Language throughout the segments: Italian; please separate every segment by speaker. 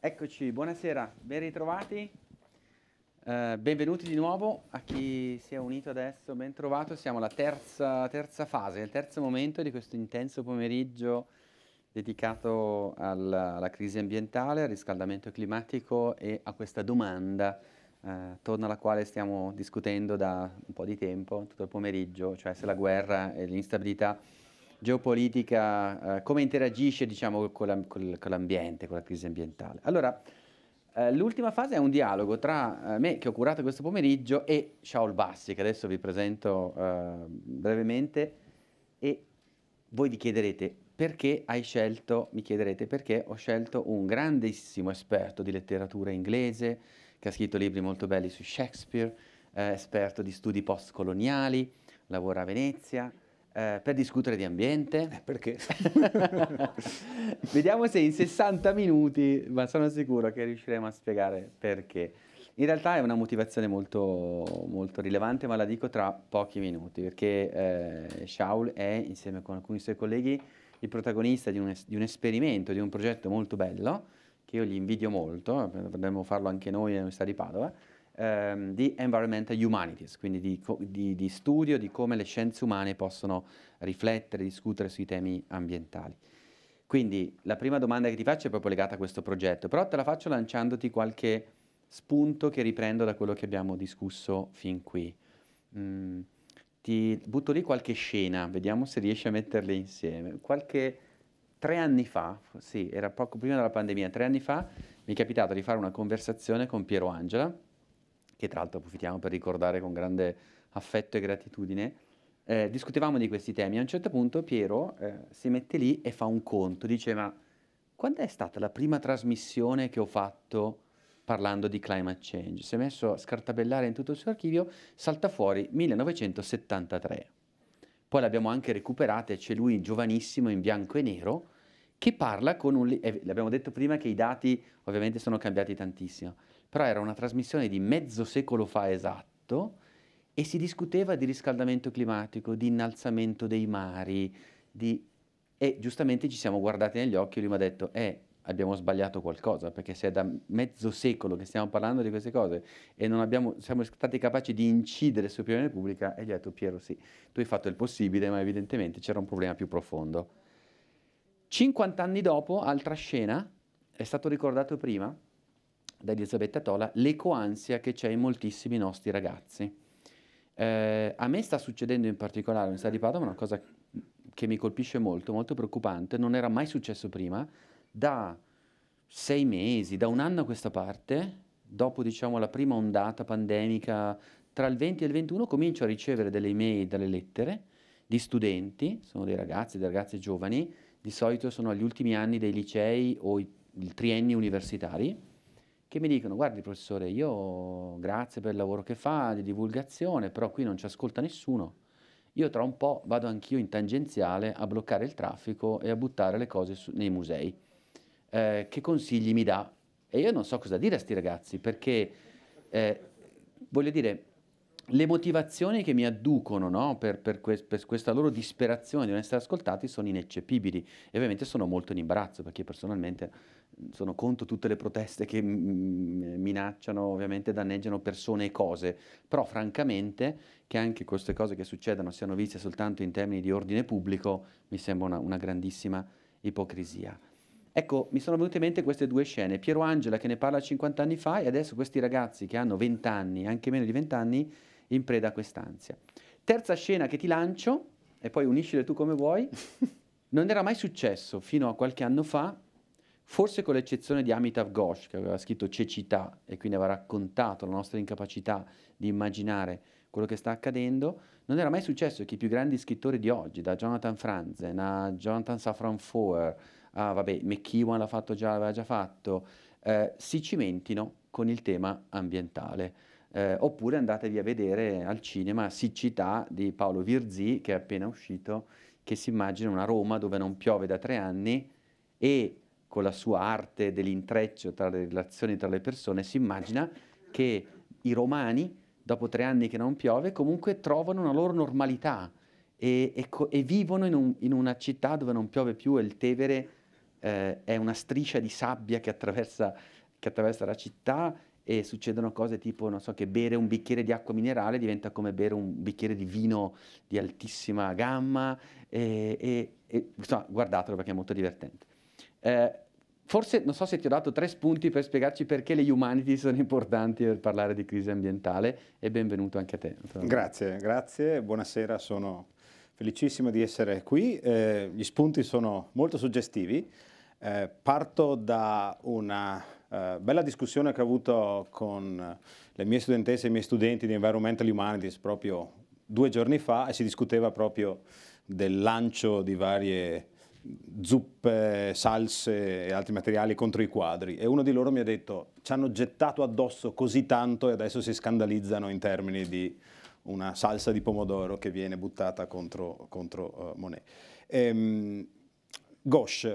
Speaker 1: Eccoci, buonasera, ben ritrovati, eh, benvenuti di nuovo a chi si è unito adesso, ben trovato, siamo alla terza, terza fase, il terzo momento di questo intenso pomeriggio dedicato alla, alla, crisi ambientale, al riscaldamento climatico e a questa domanda eh, attorno alla quale stiamo discutendo da un po' di tempo, tutto il pomeriggio, cioè se la guerra e l'instabilità geopolitica, eh, come interagisce diciamo, con, la, con, l'ambiente, con la crisi ambientale. Allora, eh, l'ultima fase è un dialogo tra eh, me, che ho curato questo pomeriggio, e Shaol Bassi, che adesso vi presento eh, brevemente, e voi vi chiederete perché hai scelto, mi chiederete perché ho scelto un grandissimo esperto di letteratura inglese, che ha scritto libri molto belli su Shakespeare, eh, esperto di studi postcoloniali, lavora a Venezia, eh, per discutere di ambiente. Eh, perché? Vediamo se in 60 minuti, ma sono sicuro che riusciremo a spiegare perché. In realtà è una motivazione molto, molto rilevante, ma la dico tra pochi minuti, perché eh, Shaul è, insieme con alcuni suoi colleghi, il protagonista di un, di un esperimento, di un progetto molto bello, che io gli invidio molto, eh, dovremmo farlo anche noi all'Università di Padova, ehm, di Environmental Humanities, quindi di, di, di, studio di come le scienze umane possono riflettere, discutere sui temi ambientali. Quindi la prima domanda che ti faccio è proprio legata a questo progetto, però te la faccio lanciandoti qualche spunto che riprendo da quello che abbiamo discusso fin qui. Mm, ti butto lì qualche scena, vediamo se riesci a metterle insieme. Qualche tre anni fa, sì, era poco prima della pandemia, tre anni fa, mi è capitato di fare una conversazione con Piero Angela, che tra l'altro approfittiamo per ricordare con grande affetto e gratitudine, eh, discutevamo di questi temi. A un certo punto Piero eh, si mette lì e fa un conto, dice ma quando è stata la prima trasmissione che ho fatto parlando di climate change? Si è messo a scartabellare in tutto il suo archivio, salta fuori 1973. Poi l'abbiamo anche recuperata, e c'è lui giovanissimo in bianco e nero che parla con un... Eh, l'abbiamo detto prima che i dati ovviamente sono cambiati tantissimo però era una trasmissione di mezzo secolo fa esatto e si discuteva di riscaldamento climatico, di innalzamento dei mari, di... e giustamente ci siamo guardati negli occhi e lui mi ha detto, eh, abbiamo sbagliato qualcosa, perché se è da mezzo secolo che stiamo parlando di queste cose e non abbiamo, siamo stati capaci di incidere sull'opinione pubblica, e gli ha detto Piero sì, tu hai fatto il possibile, ma evidentemente c'era un problema più profondo. 50 anni dopo, altra scena, è stato ricordato prima, da Elisabetta Tola, l'ecoansia che c'è in moltissimi nostri ragazzi. Eh, a me sta succedendo in particolare all'Università di Padova una cosa che mi colpisce molto, molto preoccupante, non era mai successo prima, da sei mesi, da un anno a questa parte, dopo diciamo, la prima ondata pandemica, tra il 20 e il 21 comincio a ricevere delle email, delle lettere di studenti, sono dei ragazzi, delle ragazze giovani, di solito sono agli ultimi anni dei licei o i, il trienni universitari, che mi dicono guardi professore io grazie per il lavoro che fa di divulgazione però qui non ci ascolta nessuno io tra un po' vado anch'io in tangenziale a bloccare il traffico e a buttare le cose su, nei musei eh, che consigli mi dà e io non so cosa dire a sti ragazzi perché eh, voglio dire le motivazioni che mi adducono no, per, per, que per, questa loro disperazione di non essere ascoltati sono ineccepibili e ovviamente sono molto in imbarazzo perché personalmente sono contro tutte le proteste che minacciano, ovviamente danneggiano persone e cose, però francamente che anche queste cose che succedono siano viste soltanto in termini di ordine pubblico mi sembra una, una grandissima ipocrisia. Ecco, mi sono venute in mente queste due scene, Piero Angela che ne parla 50 anni fa e adesso questi ragazzi che hanno 20 anni, anche meno di 20 anni, in preda a quest'ansia. Terza scena che ti lancio, e poi uniscile tu come vuoi, non era mai successo fino a qualche anno fa, forse con l'eccezione di Amitav Ghosh, che aveva scritto Cecità e quindi aveva raccontato la nostra incapacità di immaginare quello che sta accadendo, non era mai successo che i più grandi scrittori di oggi, da Jonathan Franzen a Jonathan Safran Foer, a vabbè, McEwan l'ha fatto già, l'aveva già fatto, eh, si cimentino con il tema ambientale eh, oppure andatevi a vedere al cinema Siccità di Paolo Virzì, che è appena uscito, che si immagina una Roma dove non piove da tre anni e con la sua arte dell'intreccio tra le relazioni tra le persone, si immagina che i romani, dopo tre anni che non piove, comunque trovano una loro normalità e, e, e vivono in, un, in, una città dove non piove più e il Tevere eh, è una striscia di sabbia che attraversa, che attraversa la città e succedono cose tipo, non so, che bere un bicchiere di acqua minerale diventa come bere un bicchiere di vino di altissima gamma e, e, e insomma, guardatelo perché è molto divertente. Eh, Forse non so se ti ho dato tre spunti per spiegarci perché le humanities sono importanti per parlare di crisi ambientale e benvenuto anche a te.
Speaker 2: Grazie, grazie, buonasera, sono felicissimo di essere qui. Eh, gli spunti sono molto suggestivi. Eh, parto da una eh, bella discussione che ho avuto con le mie studentesse e i miei studenti di Environmental Humanities proprio due giorni fa e si discuteva proprio del lancio di varie zuppe, salse e altri materiali contro i quadri e uno di loro mi ha detto ci hanno gettato addosso così tanto e adesso si scandalizzano in termini di una salsa di pomodoro che viene buttata contro, contro uh, Monet. Ehm, Gosh,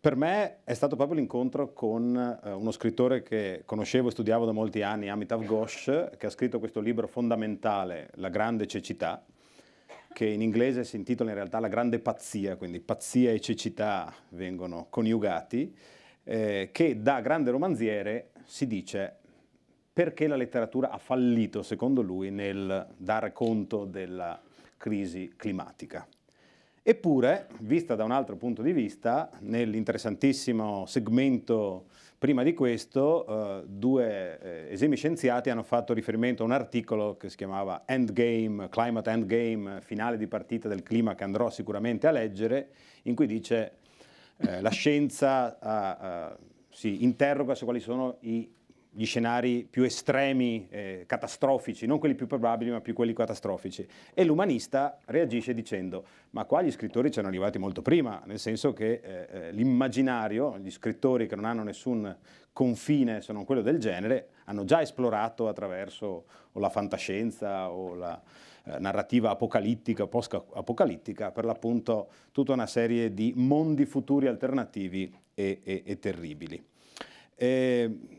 Speaker 2: per me è stato proprio l'incontro con eh, uno scrittore che conoscevo e studiavo da molti anni, Amitav Ghosh, che ha scritto questo libro fondamentale, La grande cecità, che in inglese si intitola in realtà La grande pazzia, quindi pazzia e cecità vengono coniugati, eh, che da grande romanziere si dice perché la letteratura ha fallito, secondo lui, nel dare conto della crisi climatica. Eppure, vista da un altro punto di vista, nell'interessantissimo segmento prima di questo, eh, due eh, esimi scienziati hanno fatto riferimento a un articolo che si chiamava Endgame, Climate Endgame, finale di partita del clima che andrò sicuramente a leggere, in cui dice eh, la scienza si interroga su quali sono i gli scenari più estremi, eh, catastrofici, non quelli più probabili ma più quelli catastrofici. E l'umanista reagisce dicendo ma qua gli scrittori ci erano arrivati molto prima, nel senso che eh, eh, l'immaginario, gli scrittori che non hanno nessun confine se non quello del genere, hanno già esplorato attraverso o la fantascienza o la eh, narrativa apocalittica, post-apocalittica, per l'appunto tutta una serie di mondi futuri alternativi e, e, e terribili. E, ehm,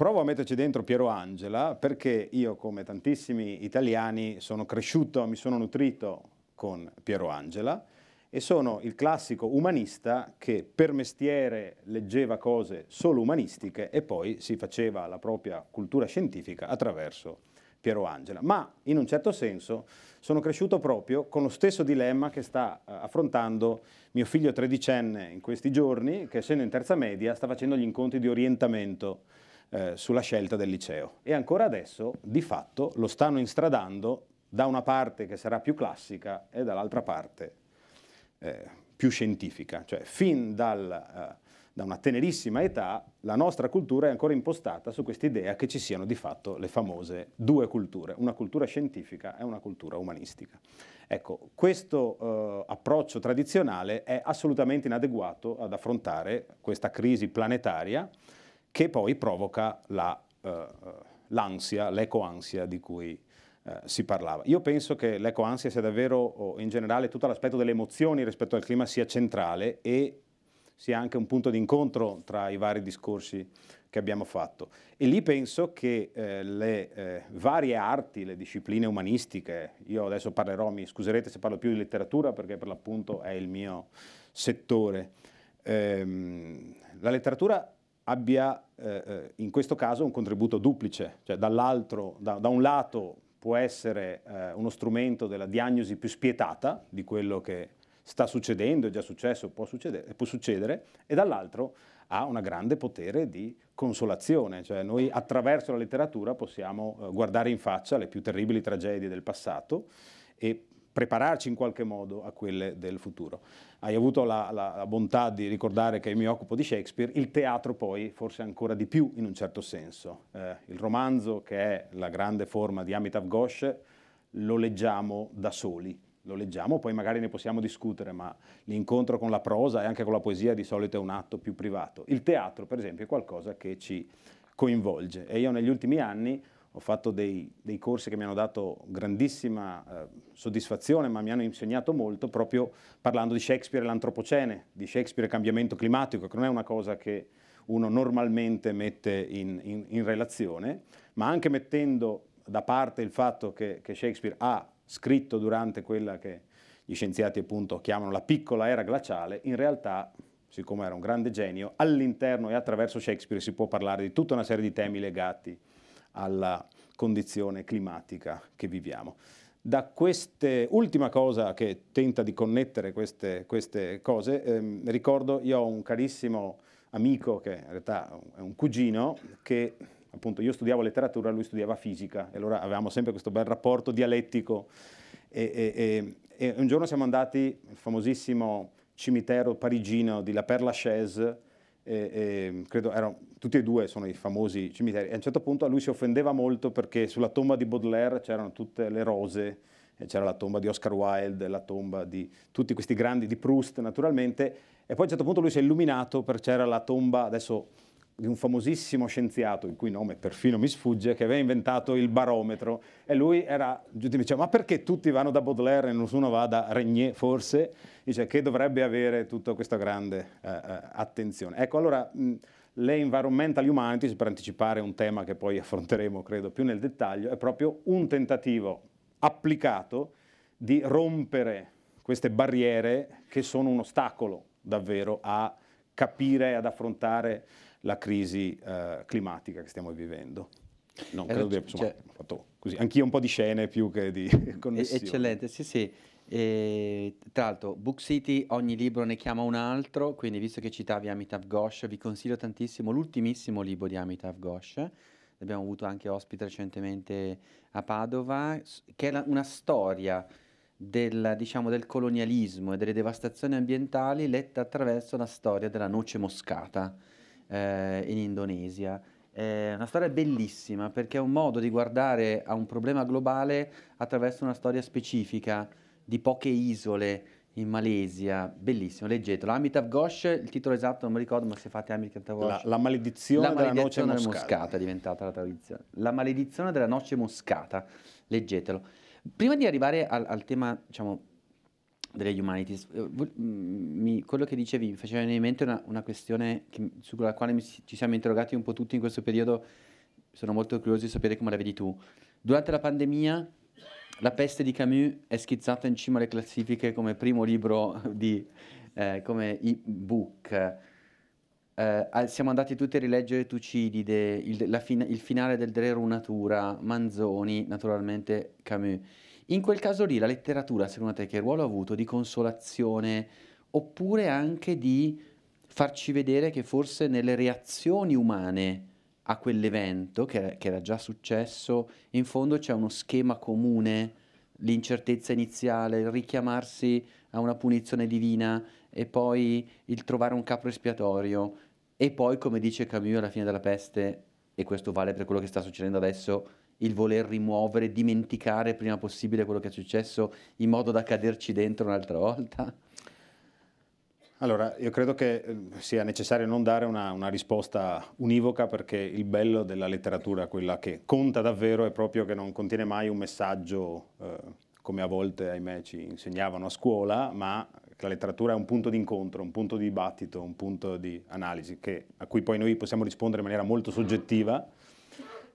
Speaker 2: Provo a metterci dentro Piero Angela perché io, come tantissimi italiani, sono cresciuto, mi sono nutrito con Piero Angela e sono il classico umanista che per mestiere leggeva cose solo umanistiche e poi si faceva la propria cultura scientifica attraverso Piero Angela. Ma in un certo senso sono cresciuto proprio con lo stesso dilemma che sta eh, affrontando mio figlio tredicenne in questi giorni, che essendo in terza media sta facendo gli incontri di orientamento eh, sulla scelta del liceo. E ancora adesso, di fatto, lo stanno instradando da una parte che sarà più classica e dall'altra parte eh, più scientifica. Cioè, fin dal, eh, da una tenerissima età, la nostra cultura è ancora impostata su quest'idea che ci siano di fatto le famose due culture, una cultura scientifica e una cultura umanistica. Ecco, questo eh, approccio tradizionale è assolutamente inadeguato ad affrontare questa crisi planetaria che poi provoca la, eh, l'ansia, l'ecoansia di cui eh, si parlava. Io penso che l'ecoansia sia davvero, o in generale tutto l'aspetto delle emozioni rispetto al clima sia centrale e sia anche un punto di incontro tra i vari discorsi che abbiamo fatto. E lì penso che eh, le eh, varie arti, le discipline umanistiche, io adesso parlerò, mi scuserete se parlo più di letteratura perché per l'appunto è il mio settore, ehm, la letteratura abbia eh, eh, in questo caso un contributo duplice, cioè dall'altro, da, da, un lato può essere eh, uno strumento della diagnosi più spietata di quello che sta succedendo, è già successo, può succedere, può succedere e dall'altro ha un grande potere di consolazione, cioè noi attraverso la letteratura possiamo eh, guardare in faccia le più terribili tragedie del passato e prepararci in qualche modo a quelle del futuro. Hai avuto la, la, la, bontà di ricordare che mi occupo di Shakespeare, il teatro poi forse ancora di più in un certo senso. Eh, il romanzo, che è la grande forma di Amitav Ghosh, lo leggiamo da soli, lo leggiamo, poi magari ne possiamo discutere, ma l'incontro con la prosa e anche con la poesia di solito è un atto più privato. Il teatro, per esempio, è qualcosa che ci coinvolge e io negli ultimi anni ho fatto dei, dei corsi che mi hanno dato grandissima eh, soddisfazione, ma mi hanno insegnato molto proprio parlando di Shakespeare e l'antropocene, di Shakespeare e cambiamento climatico, che non è una cosa che uno normalmente mette in, in, in relazione, ma anche mettendo da parte il fatto che, che Shakespeare ha scritto durante quella che gli scienziati appunto chiamano la piccola era glaciale, in realtà siccome era un grande genio, all'interno e attraverso Shakespeare si può parlare di tutta una serie di temi legati alla condizione climatica che viviamo. Da queste ultima cosa che tenta di connettere queste, queste cose, ehm, ricordo io ho un carissimo amico che in realtà è un cugino che appunto io studiavo letteratura, lui studiava fisica e allora avevamo sempre questo bel rapporto dialettico e, e, e, e un giorno siamo andati al famosissimo cimitero parigino di La Père Lachaise e, e, credo erano, tutti e due sono i famosi cimiteri, e a un certo punto a lui si offendeva molto perché sulla tomba di Baudelaire c'erano tutte le rose, c'era la tomba di Oscar Wilde, la tomba di tutti questi grandi, di Proust naturalmente, e poi a un certo punto lui si è illuminato perché c'era la tomba, adesso di un famosissimo scienziato, il cui nome perfino mi sfugge, che aveva inventato il barometro. E lui era, diceva, ma perché tutti vanno da Baudelaire e nessuno va da Regnier, forse? Dice che dovrebbe avere tutta questa grande eh, eh, attenzione. Ecco, allora, mh, le environmental humanities, per anticipare un tema che poi affronteremo, credo, più nel dettaglio, è proprio un tentativo applicato di rompere queste barriere che sono un ostacolo davvero a capire, ad affrontare la crisi eh, climatica che stiamo vivendo. Non eh, credo di cioè, insomma, cioè fatto così. Anch'io un po' di scene più che
Speaker 1: di connessioni. Eccellente, sì, sì. E, tra l'altro, Book City ogni libro ne chiama un altro, quindi visto che citavi Amitav Ghosh, vi consiglio tantissimo l'ultimissimo libro di Amitav Ghosh. L'abbiamo avuto anche ospite recentemente a Padova, che è la, una storia del, diciamo, del colonialismo e delle devastazioni ambientali letta attraverso la storia della noce moscata eh, in Indonesia. È una storia bellissima perché è un modo di guardare a un problema globale attraverso una storia specifica di poche isole in Malesia, bellissimo, leggetelo. Amitav Ghosh, il titolo esatto non mi ricordo, ma se fate Amitav Ghosh... La, la maledizione, la maledizione della noce moscata. moscata. è diventata la tradizione. La maledizione della noce moscata, leggetelo. Prima di arrivare al, al tema, diciamo, delle humanities. Eh, mm, mi, quello che dicevi mi faceva venire in mente una, una questione che, sulla quale mi, ci siamo interrogati un po' tutti in questo periodo. Sono molto curioso di sapere come la vedi tu. Durante la pandemia, La peste di Camus è schizzata in cima alle classifiche come primo libro di, eh, come ebook. Eh, siamo andati tutti a rileggere Tucidide, il, fin- il finale del De Runatura, Manzoni, naturalmente Camus in quel caso lì la letteratura, secondo te, che ruolo ha avuto di consolazione oppure anche di farci vedere che forse nelle reazioni umane a quell'evento, che, che era già successo, in fondo c'è uno schema comune, l'incertezza iniziale, il richiamarsi a una punizione divina e poi il trovare un capo espiatorio e poi, come dice Camillo alla fine della peste, e questo vale per quello che sta succedendo adesso, il voler rimuovere, dimenticare prima possibile
Speaker 2: quello che è successo in modo da caderci dentro un'altra volta? Allora, io credo che eh, sia necessario non dare una, una, risposta univoca perché il bello della letteratura, quella che conta davvero, è proprio che non contiene mai un messaggio eh, come a volte, ahimè, ci insegnavano a scuola, ma la letteratura è un punto di incontro, un punto di dibattito, un punto di analisi che, a cui poi noi possiamo rispondere in maniera molto soggettiva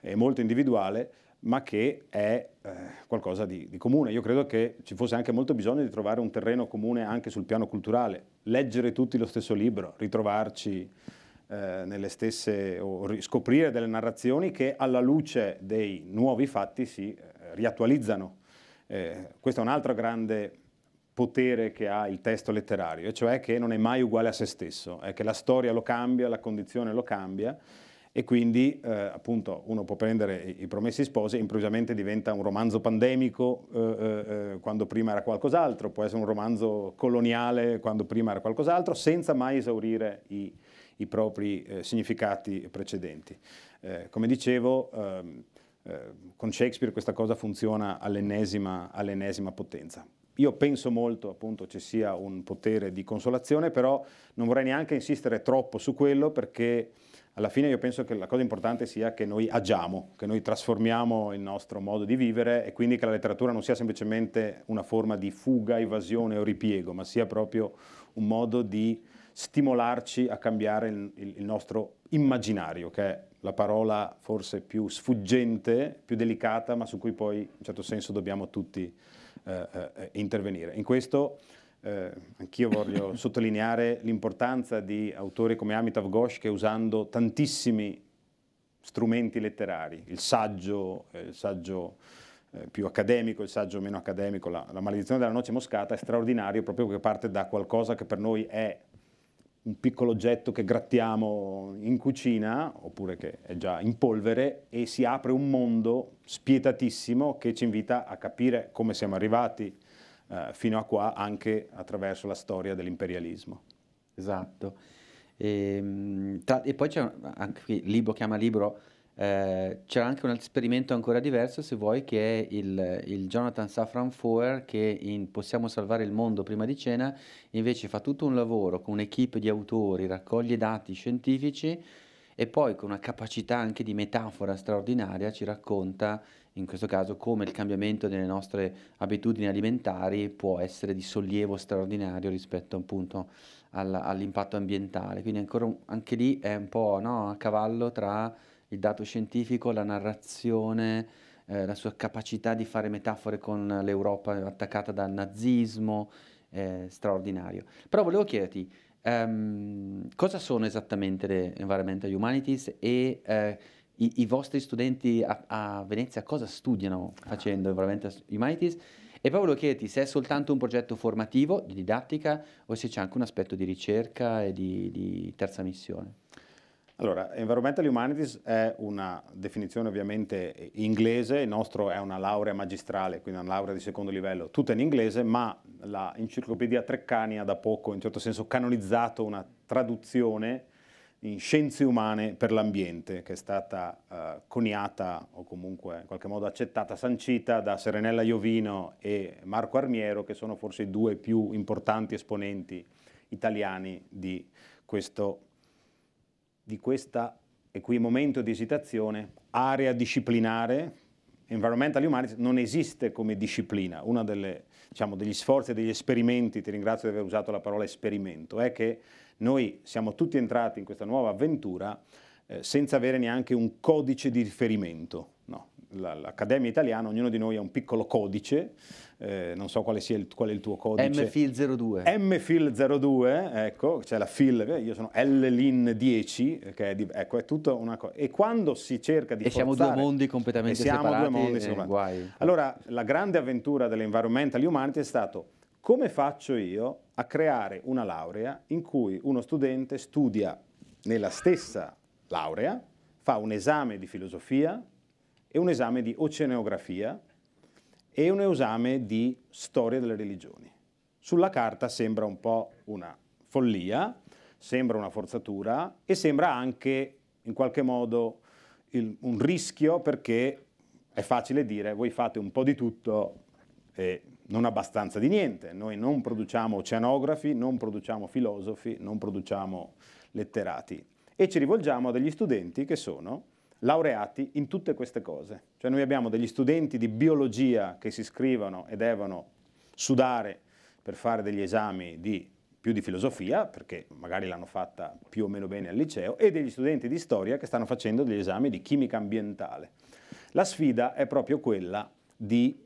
Speaker 2: e molto individuale, ma che è eh, qualcosa di, di, comune. Io credo che ci fosse anche molto bisogno di trovare un terreno comune anche sul piano culturale, leggere tutti lo stesso libro, ritrovarci eh, nelle stesse, o scoprire delle narrazioni che alla luce dei nuovi fatti si eh, riattualizzano. Eh, questo è un altro grande potere che ha il testo letterario, e cioè che non è mai uguale a se stesso, è che la storia lo cambia, la condizione lo cambia, e quindi eh, appunto uno può prendere i promessi sposi e improvvisamente diventa un romanzo pandemico eh, eh, eh, quando prima era qualcos'altro, può essere un romanzo coloniale quando prima era qualcos'altro, senza mai esaurire i, i propri eh, significati precedenti. Eh, come dicevo, ehm, con Shakespeare questa cosa funziona all'ennesima, all potenza. Io penso molto appunto ci sia un potere di consolazione, però non vorrei neanche insistere troppo su quello perché alla fine io penso che la cosa importante sia che noi agiamo, che noi trasformiamo il nostro modo di vivere e quindi che la letteratura non sia semplicemente una forma di fuga, evasione o ripiego, ma sia proprio un modo di stimolarci a cambiare il, il nostro immaginario, che è la parola forse più sfuggente, più delicata, ma su cui poi in un certo senso dobbiamo tutti eh, eh, eh intervenire. In questo eh, anch'io voglio sottolineare l'importanza di autori come Amitav Ghosh che usando tantissimi strumenti letterari, il saggio, eh, il saggio eh, più accademico, il saggio meno accademico, la, la maledizione della noce moscata è straordinario proprio perché parte da qualcosa che per noi è un piccolo oggetto che grattiamo in cucina, oppure che è già in polvere, e si apre un mondo spietatissimo che ci invita a capire come siamo arrivati eh, fino a qua anche attraverso la storia dell'imperialismo. Esatto. E, ehm, tra, e poi c'è anche qui, libro chiama libro,
Speaker 1: eh, c'è anche un esperimento ancora diverso, se vuoi, che è il, il Jonathan Safran Foer che in Possiamo salvare il mondo prima di cena, invece fa tutto un lavoro con un'equipe di autori, raccoglie dati scientifici e poi con una capacità anche di metafora straordinaria ci racconta in questo caso come il cambiamento delle nostre abitudini alimentari può essere di sollievo straordinario rispetto appunto all'impatto ambientale. Quindi ancora un, anche lì è un po' no, a cavallo tra il dato scientifico, la narrazione, eh, la sua capacità di fare metafore con l'Europa attaccata dal nazismo, eh, straordinario. Però volevo chiederti, um, cosa sono esattamente le Environmental Humanities e eh, i, i vostri studenti a, a, Venezia cosa studiano facendo veramente Humanities? E poi volevo chiederti se è soltanto un progetto formativo, di didattica, o se c'è anche un aspetto di
Speaker 2: ricerca e di, di terza missione. Allora, Environmental eh, Humanities è una definizione ovviamente eh, inglese, il nostro è una laurea magistrale, quindi una laurea di secondo livello, tutta in inglese, ma l'enciclopedia Treccani ha da poco, in certo senso, canonizzato una traduzione in scienze umane per l'ambiente, che è stata eh, coniata o comunque in qualche modo accettata, sancita da Serenella Iovino e Marco Armiero, che sono forse i due più importanti esponenti italiani di, questo, di questa, e qui momento di esitazione, area disciplinare, environmental humanities, non esiste come disciplina. Uno delle, diciamo, degli sforzi e degli esperimenti, ti ringrazio di aver usato la parola esperimento, è che noi siamo tutti entrati in questa nuova avventura eh, senza avere neanche un codice di riferimento. No. L'Accademia Italiana, ognuno di noi ha un piccolo codice, eh, non so quale, sia il, qual è il tuo codice. MFIL02. MFIL02, ecco, c'è cioè la FIL, eh, io sono LLIN10, eh, che è, di, ecco, è tutta una cosa. E quando si cerca di e forzare... siamo due mondi
Speaker 1: completamente e siamo separati, due mondi eh, separati. guai.
Speaker 2: Allora, la grande avventura dell'environmental humanity è stato come faccio io a creare una laurea in cui uno studente studia nella stessa laurea, fa un esame di filosofia e un esame di oceanografia e un esame di storia delle religioni? Sulla carta sembra un po' una follia, sembra una forzatura e sembra anche in qualche modo il, un rischio perché è facile dire voi fate un po' di tutto e non abbastanza di niente, noi non produciamo oceanografi, non produciamo filosofi, non produciamo letterati e ci rivolgiamo a degli studenti che sono laureati in tutte queste cose. Cioè noi abbiamo degli studenti di biologia che si iscrivono e devono sudare per fare degli esami di più di filosofia, perché magari l'hanno fatta più o meno bene al liceo, e degli studenti di storia che stanno facendo degli esami di chimica ambientale. La sfida è proprio quella di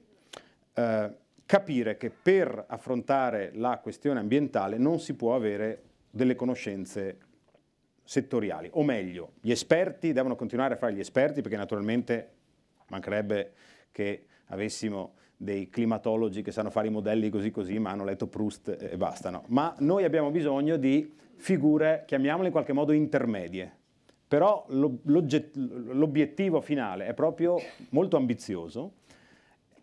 Speaker 2: eh, capire che per affrontare la questione ambientale non si può avere delle conoscenze settoriali, o meglio, gli esperti devono continuare a fare gli esperti perché naturalmente mancherebbe che avessimo dei climatologi che sanno fare i modelli così così, ma hanno letto Proust e bastano. Ma noi abbiamo bisogno di figure, chiamiamole in qualche modo intermedie. Però l'obiettivo finale è proprio molto ambizioso,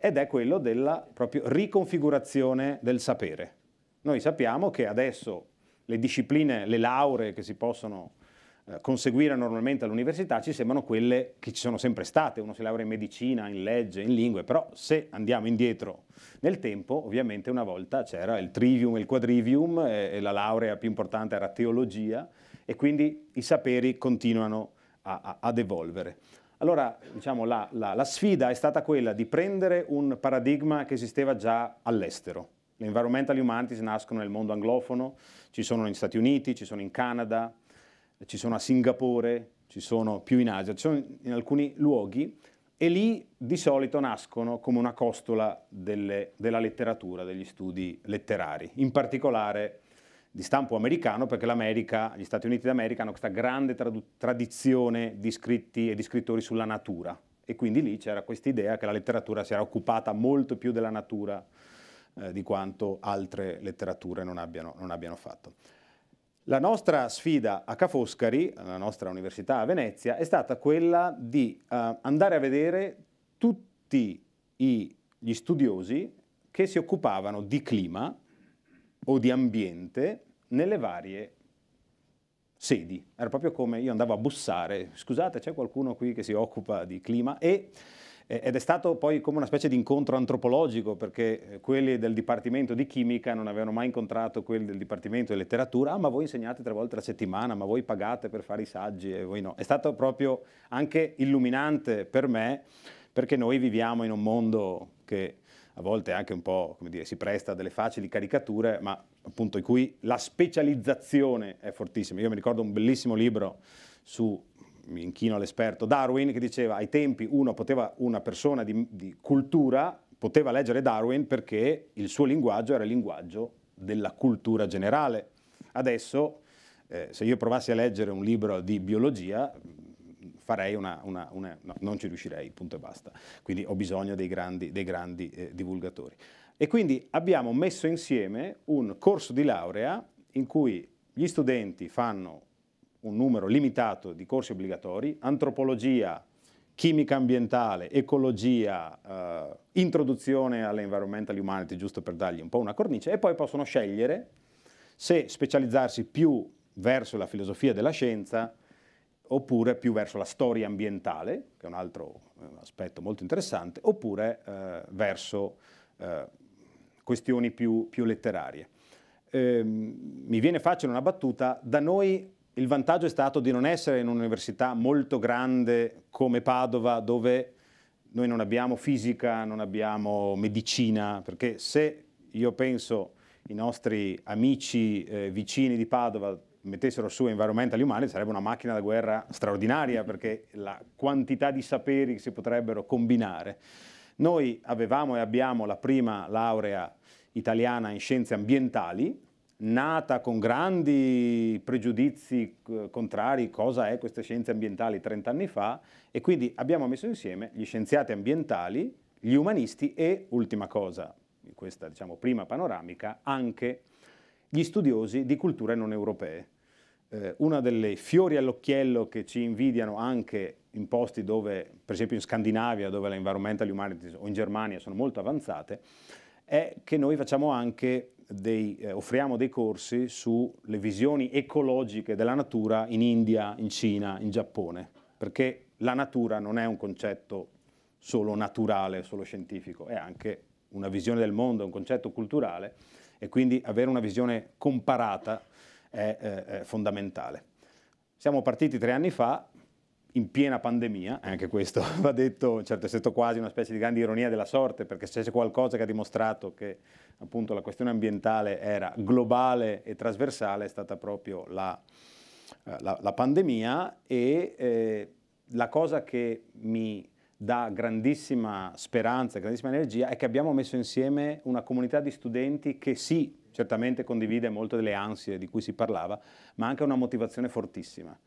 Speaker 2: ed è quello della proprio riconfigurazione del sapere. Noi sappiamo che adesso le discipline, le lauree che si possono eh, conseguire normalmente all'università ci sembrano quelle che ci sono sempre state, uno si laurea in medicina, in legge, in lingue, però se andiamo indietro nel tempo, ovviamente una volta c'era il trivium e il quadrivium e, la laurea più importante era teologia e quindi i saperi continuano a, a, ad evolvere. Allora, diciamo, la, la, la, sfida è stata quella di prendere un paradigma che esisteva già all'estero. Le environmental humanities nascono nel mondo anglofono, ci sono negli Stati Uniti, ci sono in Canada, ci sono a Singapore, ci sono più in Asia, ci sono in alcuni luoghi e lì di solito nascono come una costola delle, della letteratura, degli studi letterari, in particolare di stampo americano perché l'America, gli Stati Uniti d'America hanno questa grande tradizione di scritti e di scrittori sulla natura e quindi lì c'era questa idea che la letteratura si era occupata molto più della natura eh, di quanto altre letterature non abbiano, non abbiano fatto. La nostra sfida a Ca' Foscari, la nostra università a Venezia, è stata quella di uh, andare a vedere tutti i, gli studiosi che si occupavano di clima o di ambiente nelle varie sedi. Era proprio come io andavo a bussare, scusate c'è qualcuno qui che si occupa di clima e, eh, ed è stato poi come una specie di incontro antropologico perché eh, quelli del Dipartimento di Chimica non avevano mai incontrato quelli del Dipartimento di Letteratura, ah ma voi insegnate tre volte alla settimana, ma voi pagate per fare i saggi e voi no. È stato proprio anche illuminante per me perché noi viviamo in un mondo che a volte anche un po' come dire, si presta a delle facili caricature, ma appunto in cui la specializzazione è fortissima. Io mi ricordo un bellissimo libro su, mi inchino all'esperto, Darwin, che diceva ai tempi uno poteva, una persona di, di cultura poteva leggere Darwin perché il suo linguaggio era il linguaggio della cultura generale. Adesso, eh, se io provassi a leggere un libro di biologia, farei una, una, una no, non ci riuscirei, punto e basta. Quindi ho bisogno dei grandi, dei grandi eh, divulgatori. E quindi abbiamo messo insieme un corso di laurea in cui gli studenti fanno un numero limitato di corsi obbligatori, antropologia, chimica ambientale, ecologia, eh, introduzione alle environmental humanity, giusto per dargli un po' una cornice, e poi possono scegliere se specializzarsi più verso la filosofia della scienza oppure più verso la storia ambientale, che è un altro eh, aspetto molto interessante, oppure eh, verso eh, questioni più, più letterarie. Eh, mi viene facile una battuta, da noi il vantaggio è stato di non essere in un'università molto grande come Padova, dove noi non abbiamo fisica, non abbiamo medicina, perché se io penso i nostri amici eh, vicini di Padova mettessero su Environmental Humanities sarebbe una macchina da guerra straordinaria perché la quantità di saperi che si potrebbero combinare. Noi avevamo e abbiamo la prima laurea italiana in scienze ambientali, nata con grandi pregiudizi eh, contrari, cosa è queste scienze ambientali 30 anni fa, e quindi abbiamo messo insieme gli scienziati ambientali, gli umanisti e, ultima cosa, in questa diciamo, prima panoramica, anche gli studiosi di culture non europee. Eh, una delle fiori all'occhiello che ci invidiano anche in posti dove, per esempio in Scandinavia, dove la environmental humanities o in Germania sono molto avanzate, è che noi facciamo anche dei, eh, offriamo dei corsi sulle visioni ecologiche della natura in India, in Cina, in Giappone, perché la natura non è un concetto solo naturale, solo scientifico, è anche una visione del mondo, è un concetto culturale e quindi avere una visione comparata è, eh, è fondamentale. Siamo partiti tre anni fa, in piena pandemia, anche questo va detto in un certo senso quasi una specie di grande ironia della sorte, perché se c'è qualcosa che ha dimostrato che appunto la questione ambientale era globale e trasversale è stata proprio la, eh, la, la pandemia e eh, la cosa che mi dà grandissima speranza, grandissima energia è che abbiamo messo insieme una comunità di studenti che sì, certamente condivide molte delle ansie di cui si parlava, ma anche una motivazione fortissima.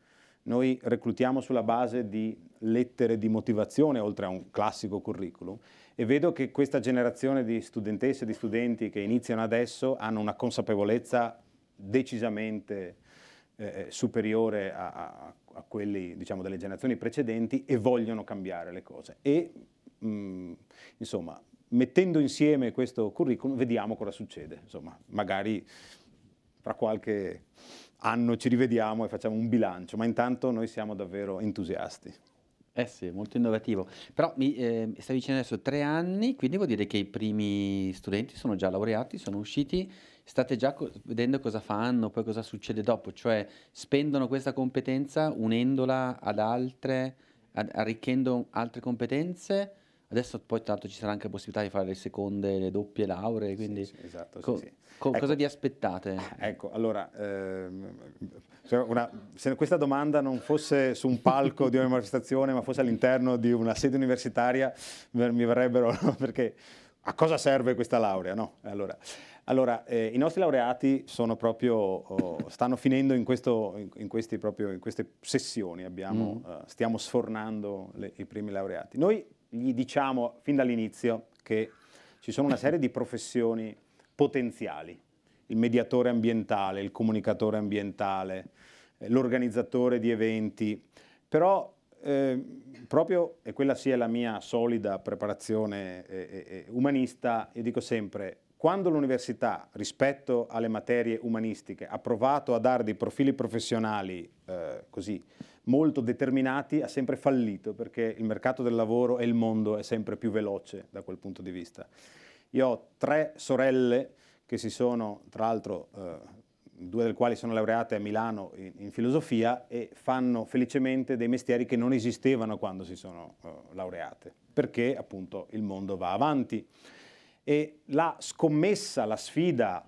Speaker 2: Noi reclutiamo sulla base di lettere di motivazione, oltre a un classico curriculum, e vedo che questa generazione di studentesse e di studenti che iniziano adesso hanno una consapevolezza decisamente eh, eh, superiore a, a, a quelli diciamo, delle generazioni precedenti e vogliono cambiare le cose. E mh, mm, insomma, mettendo insieme questo curriculum vediamo cosa succede. Insomma, magari fra qualche anno ci rivediamo e facciamo un bilancio, ma intanto noi siamo davvero entusiasti. Eh sì, molto innovativo. Però mi eh, stavi dicendo adesso tre anni, quindi vuol dire che i primi
Speaker 1: studenti sono già laureati, sono usciti, state già co vedendo cosa fanno, poi cosa succede dopo, cioè spendono questa competenza unendola ad altre, ad arricchendo altre competenze Adesso poi tanto ci sarà anche la possibilità di fare le seconde, le
Speaker 2: doppie lauree, quindi sì, esatto, sì, esatto, co- sì, co- ecco, cosa vi aspettate? Ecco, allora, ehm, una, se questa domanda non fosse su un palco di una manifestazione, ma fosse all'interno di una sede universitaria, mi verrebbero, perché a cosa serve questa laurea? No? Allora, allora eh, i nostri laureati sono proprio, oh, stanno finendo in, questo, in, in, proprio, in queste sessioni, abbiamo, mm. uh, stiamo sfornando le, i primi laureati. Noi gli diciamo fin dall'inizio che ci sono una serie di professioni potenziali, il mediatore ambientale, il comunicatore ambientale, eh, l'organizzatore di eventi, però eh, proprio, e quella sia la mia solida preparazione eh, eh, eh, umanista, io dico sempre, quando l'università rispetto alle materie umanistiche ha provato a dare dei profili professionali eh, così molto determinati ha sempre fallito perché il mercato del lavoro e il mondo è sempre più veloce da quel punto di vista. Io ho tre sorelle che si sono, tra l'altro, eh, due delle quali sono laureate a Milano in, in, filosofia e fanno felicemente dei mestieri che non esistevano quando si sono eh, laureate, perché appunto il mondo va avanti. E la scommessa, la sfida,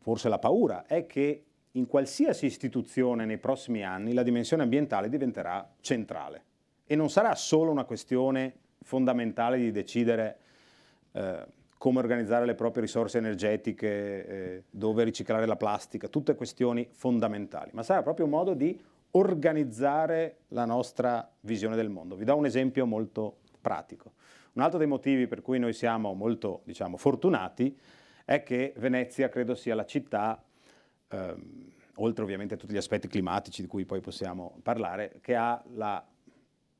Speaker 2: forse la paura, è che in qualsiasi istituzione nei prossimi anni la dimensione ambientale diventerà centrale e non sarà solo una questione fondamentale di decidere eh, come organizzare le proprie risorse energetiche, eh, dove riciclare la plastica, tutte questioni fondamentali, ma sarà proprio un modo di organizzare la nostra visione del mondo. Vi do un esempio molto pratico. Un altro dei motivi per cui noi siamo molto diciamo, fortunati è che Venezia credo sia la città ehm, oltre ovviamente a tutti gli aspetti climatici di cui poi possiamo parlare, che ha la,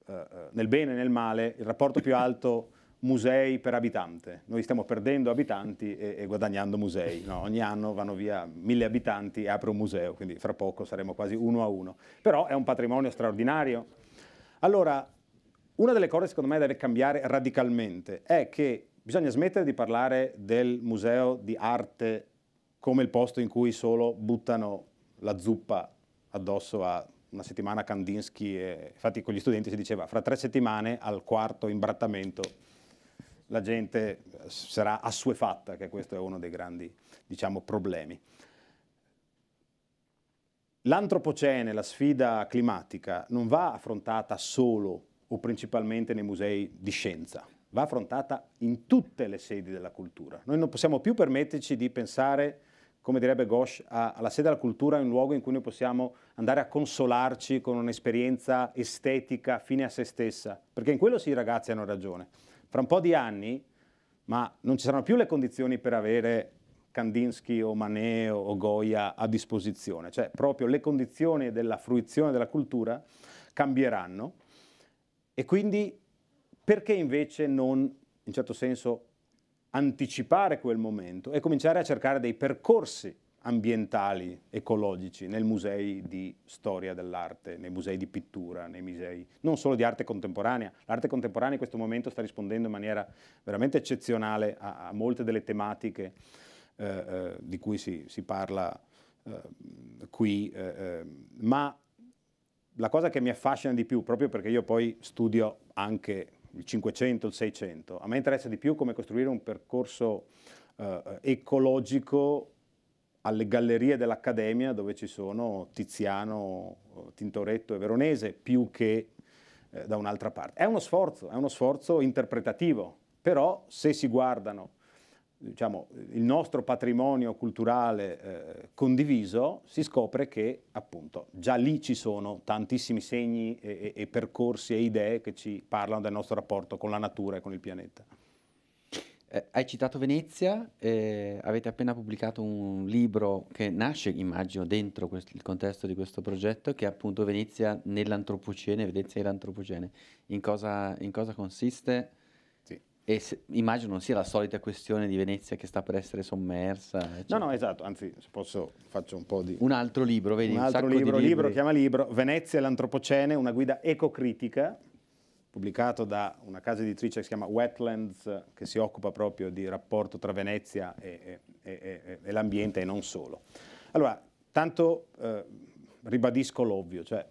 Speaker 2: eh, eh, nel bene e nel male il rapporto più alto musei per abitante. Noi stiamo perdendo abitanti e, e guadagnando musei. No? Ogni anno vanno via mille abitanti e apre un museo, quindi fra poco saremo quasi uno a uno. Però è un patrimonio straordinario. Allora, una delle cose secondo me deve cambiare radicalmente è che bisogna smettere di parlare del museo di arte come il posto in cui solo buttano la zuppa addosso a una settimana Kandinsky, e, infatti con gli studenti si diceva fra tre settimane al quarto imbrattamento la gente eh, sarà assuefatta, che questo è uno dei grandi diciamo, problemi. L'antropocene, la sfida climatica, non va affrontata solo o principalmente nei musei di scienza, va affrontata in tutte le sedi della cultura. Noi non possiamo più permetterci di pensare come direbbe Ghosh, alla sede della cultura è un luogo in cui noi possiamo andare a consolarci con un'esperienza estetica fine a se stessa, perché in quello sì i ragazzi hanno ragione. Fra un po' di anni, ma non ci saranno più le condizioni per avere Kandinsky o Manet o Goya a disposizione, cioè proprio le condizioni della fruizione della cultura cambieranno e quindi perché invece non, in certo senso, anticipare quel momento e cominciare a cercare dei percorsi ambientali, ecologici, nei musei di storia dell'arte, nei musei di pittura, nei musei non solo di arte contemporanea. L'arte contemporanea in questo momento sta rispondendo in maniera veramente eccezionale a, a molte delle tematiche eh, eh, di cui si, si parla eh, qui, eh, eh. ma la cosa che mi affascina di più, proprio perché io poi studio anche il 500, il 600. A me interessa di più come costruire un percorso eh, ecologico alle gallerie dell'Accademia dove ci sono Tiziano, Tintoretto e Veronese, più che eh, da un'altra parte. È uno sforzo, è uno sforzo interpretativo, però se si guardano diciamo, il nostro patrimonio culturale eh, condiviso, si scopre che appunto già lì ci sono tantissimi segni e, e, percorsi e idee che ci parlano del nostro rapporto con la natura e con il pianeta. Eh, hai
Speaker 1: citato Venezia, eh, avete appena pubblicato un libro che nasce, immagino, dentro il contesto di questo progetto, che è appunto Venezia nell'antropocene, Venezia nell'antropocene. In cosa, in cosa consiste? E se, immagino non sia la solita questione di Venezia che sta per essere sommersa. Eccetera. No, no, esatto, anzi se posso faccio un po' di... Un altro libro, vedi? Un, un altro libro, libri. libro chiama
Speaker 2: libro Venezia e l'antropocene, una guida ecocritica, pubblicato da una casa editrice che si chiama Wetlands, che si occupa proprio di rapporto tra Venezia e, e, e, e l'ambiente e non solo. Allora, tanto eh, ribadisco l'ovvio, cioè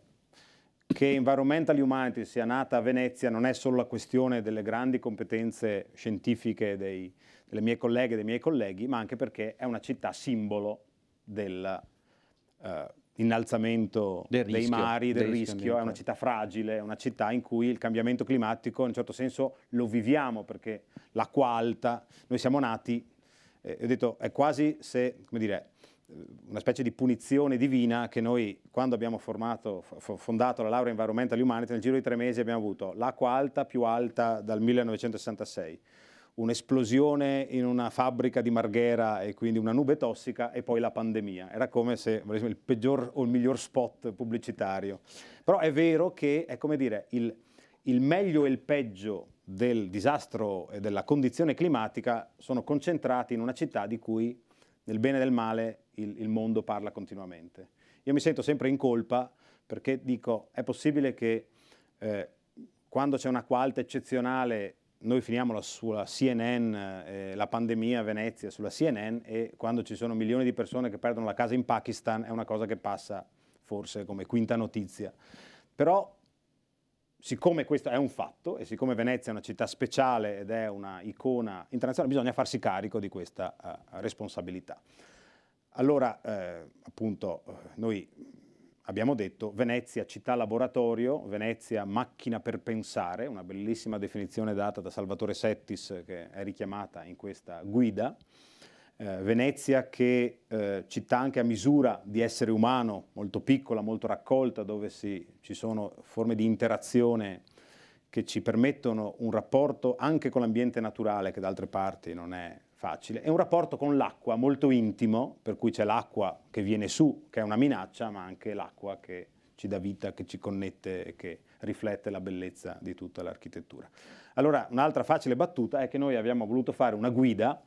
Speaker 2: che Environmental Humanities sia nata a Venezia non è solo la questione delle grandi competenze scientifiche dei, delle mie colleghe e dei miei colleghi, ma anche perché è una città simbolo dell'innalzamento eh, uh, del dei mari, del, del rischio, rischio, è una città fragile, è una città in cui il cambiamento climatico in un certo senso lo viviamo perché l'acqua alta, noi siamo nati, eh, ho detto, è quasi se, come dire, una specie di punizione divina che noi quando abbiamo formato, fondato la laurea in Environmental Humanity nel giro di tre mesi abbiamo avuto l'acqua alta più alta dal 1966, un'esplosione in una fabbrica di marghera e quindi una nube tossica e poi la pandemia. Era come se il peggior o il miglior spot pubblicitario. Però è vero che è come dire il, il meglio e il peggio del disastro e della condizione climatica sono concentrati in una città di cui del bene e del male il, il mondo parla continuamente. Io mi sento sempre in colpa perché dico, è possibile che eh, quando c'è una qualta eccezionale noi finiamo sulla CNN, eh, la pandemia a Venezia sulla CNN e quando ci sono milioni di persone che perdono la casa in Pakistan è una cosa che passa forse come quinta notizia. Però siccome questo è un fatto e siccome Venezia è una città speciale ed è una icona internazionale, bisogna farsi carico di questa uh, responsabilità. Allora, eh, appunto, eh, noi abbiamo detto Venezia città laboratorio, Venezia macchina per pensare, una bellissima definizione data da Salvatore Settis che è richiamata in questa guida eh, Venezia che eh, città anche a misura di essere umano, molto piccola, molto raccolta, dove si, ci sono forme di interazione che ci permettono un rapporto anche con l'ambiente naturale, che da altre parti non è facile, e un rapporto con l'acqua molto intimo, per cui c'è l'acqua che viene su, che è una minaccia, ma anche l'acqua che ci dà vita, che ci connette e che riflette la bellezza di tutta l'architettura. Allora, un'altra facile battuta è che noi abbiamo voluto fare una guida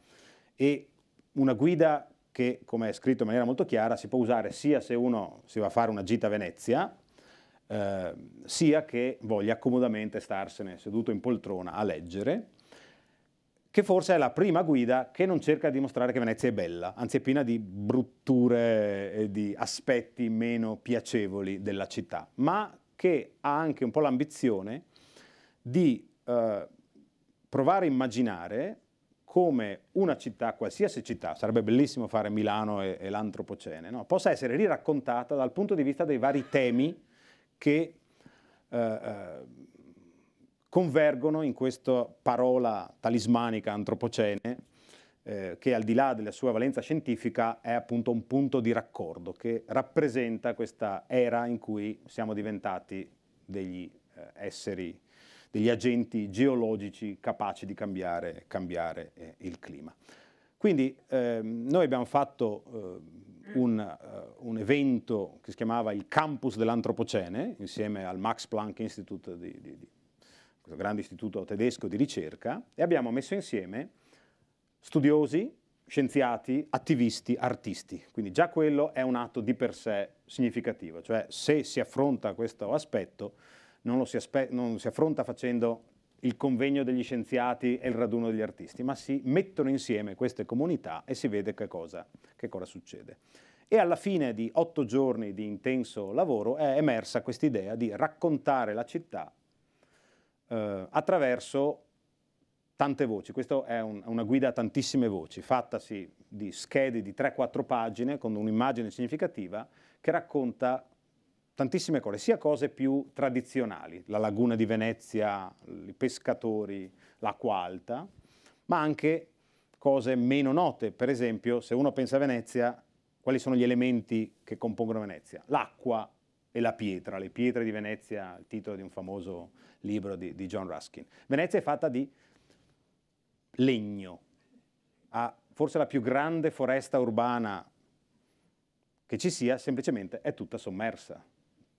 Speaker 2: e una guida che, come è scritto in maniera molto chiara, si può usare sia se uno si va a fare una gita a Venezia, eh, sia che voglia comodamente starsene seduto in poltrona a leggere, che forse è la prima guida che non cerca di dimostrare che Venezia è bella, anzi è piena di brutture e di aspetti meno piacevoli della città, ma che ha anche un po' l'ambizione di eh, provare a immaginare come una città, qualsiasi città, sarebbe bellissimo fare Milano e, e l'antropocene, no? possa essere riraccontata dal punto di vista dei vari temi che eh, eh convergono in questa parola talismanica antropocene, eh, che al di là della sua valenza scientifica è appunto un punto di raccordo, che rappresenta questa era in cui siamo diventati degli eh, esseri degli agenti geologici capaci di cambiare, cambiare eh, il clima. Quindi ehm, noi abbiamo fatto eh, un, eh, un, evento che si chiamava il Campus dell'Antropocene, insieme al Max Planck Institute, di, di, di, questo grande istituto tedesco di ricerca, e abbiamo messo insieme studiosi, scienziati, attivisti, artisti. Quindi già quello è un atto di per sé significativo, cioè se si affronta questo aspetto non lo si, non si affronta facendo il convegno degli scienziati e il raduno degli artisti, ma si mettono insieme queste comunità e si vede che cosa, che cosa succede. E alla fine di otto giorni di intenso lavoro è emersa questa idea di raccontare la città eh, attraverso tante voci. Questa è un, una guida a tantissime voci, fattasi di schede di 3-4 pagine con un'immagine significativa che racconta tantissime cose, sia cose più tradizionali, la laguna di Venezia, i pescatori, l'acqua alta, ma anche cose meno note. Per esempio, se uno pensa a Venezia, quali sono gli elementi che compongono Venezia? L'acqua e la pietra, le pietre di Venezia, il titolo di un famoso libro di, di John Ruskin. Venezia è fatta di legno, ha forse la più grande foresta urbana che ci sia, semplicemente è tutta sommersa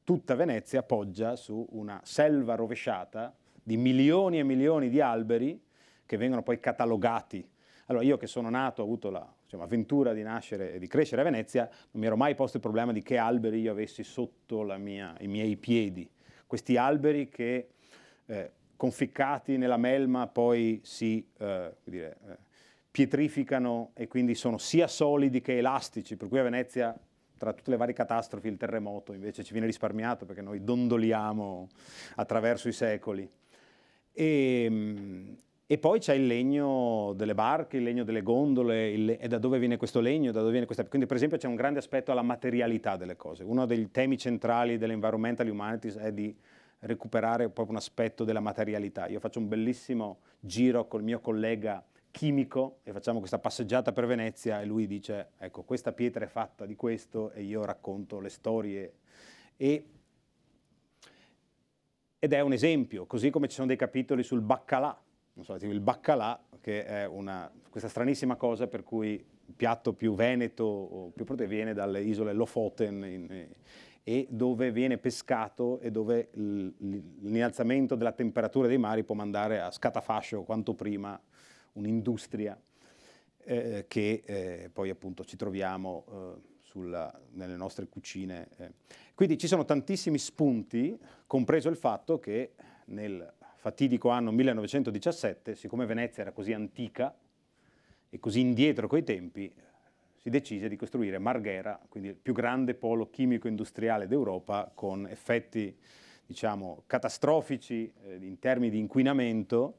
Speaker 2: tutta Venezia poggia su una selva rovesciata di milioni e milioni di alberi che vengono poi catalogati. Allora io che sono nato, ho avuto la diciamo, avventura di nascere e di crescere a Venezia, non mi ero mai posto il problema di che alberi io avessi sotto mia, i miei piedi. Questi alberi che eh, conficcati nella melma poi si eh, dire, eh, pietrificano e quindi sono sia solidi che elastici, per cui a Venezia tra tutte le varie catastrofi il terremoto invece ci viene risparmiato perché noi dondoliamo attraverso i secoli. E, ehm, e poi c'è il legno delle barche, il legno delle gondole, il, e da dove viene questo legno, da dove viene questa... Quindi per esempio c'è un grande aspetto alla materialità delle cose. Uno dei temi centrali dell'environmental humanities è di recuperare proprio un aspetto della materialità. Io faccio un bellissimo giro col mio collega chimico e facciamo questa passeggiata per Venezia e lui dice ecco questa pietra è fatta di questo e io racconto le storie e, ed è un esempio, così come ci sono dei capitoli sul baccalà, so, il baccalà che è una, questa stranissima cosa per cui il piatto più veneto o più prote viene dalle isole Lofoten in, e dove viene pescato e dove l'innalzamento della temperatura dei mari può mandare a scatafascio quanto prima un'industria eh, che eh, poi appunto ci troviamo eh, sulla, nelle nostre cucine. Eh. Quindi ci sono tantissimi spunti, compreso il fatto che nel fatidico anno 1917, siccome Venezia era così antica e così indietro coi tempi, si decise di costruire Marghera, quindi il più grande polo chimico-industriale d'Europa, con effetti diciamo, catastrofici eh, in termini di inquinamento,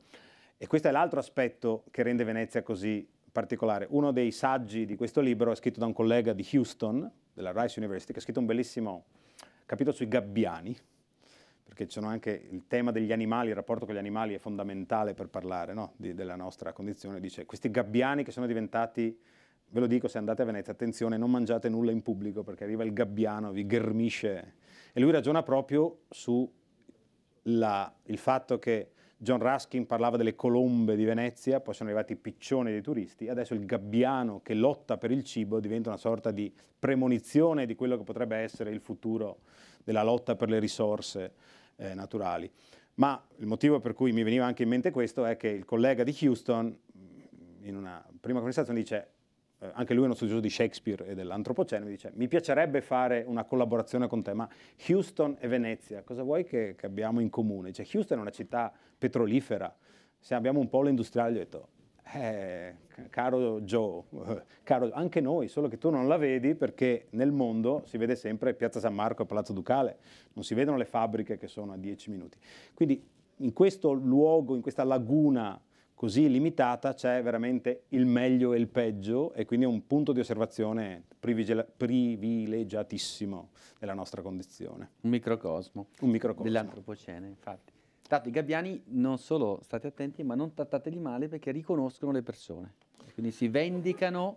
Speaker 2: e questo è l'altro aspetto che rende Venezia così particolare. Uno dei saggi di questo libro è scritto da un collega di Houston, della Rice University, che ha scritto un bellissimo capitolo sui gabbiani, perché c'è anche il tema degli animali, il rapporto con gli animali è fondamentale per parlare no? di, della nostra condizione. Dice, questi gabbiani che sono diventati, ve lo dico se andate a Venezia, attenzione, non mangiate nulla in pubblico perché arriva il gabbiano, vi ghermisce. E lui ragiona proprio sul fatto che John Ruskin parlava delle colombe di Venezia, poi sono arrivati i piccioni dei turisti, adesso il gabbiano che lotta per il cibo diventa una sorta di premonizione di quello che potrebbe essere il futuro della lotta per le risorse eh, naturali. Ma il motivo per cui mi veniva anche in mente questo è che il collega di Houston, mm, in una prima conversazione, dice eh, anche lui è uno studioso di Shakespeare e dell'antropocene, mi dice mi piacerebbe fare una collaborazione con te, ma Houston e Venezia, cosa vuoi che, che abbiamo in comune? Dice cioè, Houston è una città petrolifera, se abbiamo un polo industriale, gli ho detto eh, caro Joe, caro, anche noi, solo che tu non la vedi perché nel mondo si vede sempre Piazza San Marco e Palazzo Ducale, non si vedono le fabbriche che sono a 10 minuti. Quindi in questo luogo, in questa laguna così limitata c'è veramente il meglio e il peggio e quindi è un punto di osservazione privilegiatissimo della nostra condizione. Un microcosmo. Un microcosmo. Dell'antropocene, infatti.
Speaker 1: Tanto i gabbiani non solo state attenti, ma non trattateli male perché riconoscono le persone. Quindi si vendicano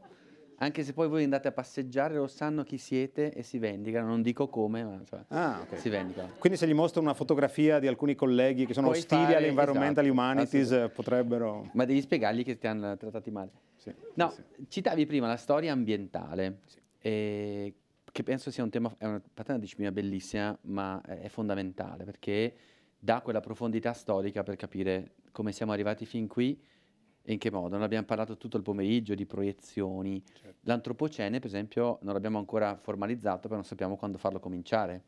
Speaker 1: anche se poi voi andate a passeggiare lo sanno chi siete e si vendicano, non dico come, ma cioè, ah, okay. si vendicano.
Speaker 2: Quindi se gli mostro una fotografia di alcuni colleghi
Speaker 1: che sono Puoi ostili alle environmental esatto, humanities ah,
Speaker 2: potrebbero...
Speaker 1: Ma devi spiegargli che ti hanno trattati male. Sì, no, sì. citavi prima la storia ambientale, sì. eh, che penso sia un tema, è una, una disciplina bellissima, ma è fondamentale perché dà quella profondità storica per capire come siamo arrivati fin qui in che modo? Non abbiamo parlato tutto il pomeriggio di proiezioni. Certo. L'antropocene, per esempio, non l'abbiamo ancora formalizzato però non sappiamo quando farlo cominciare.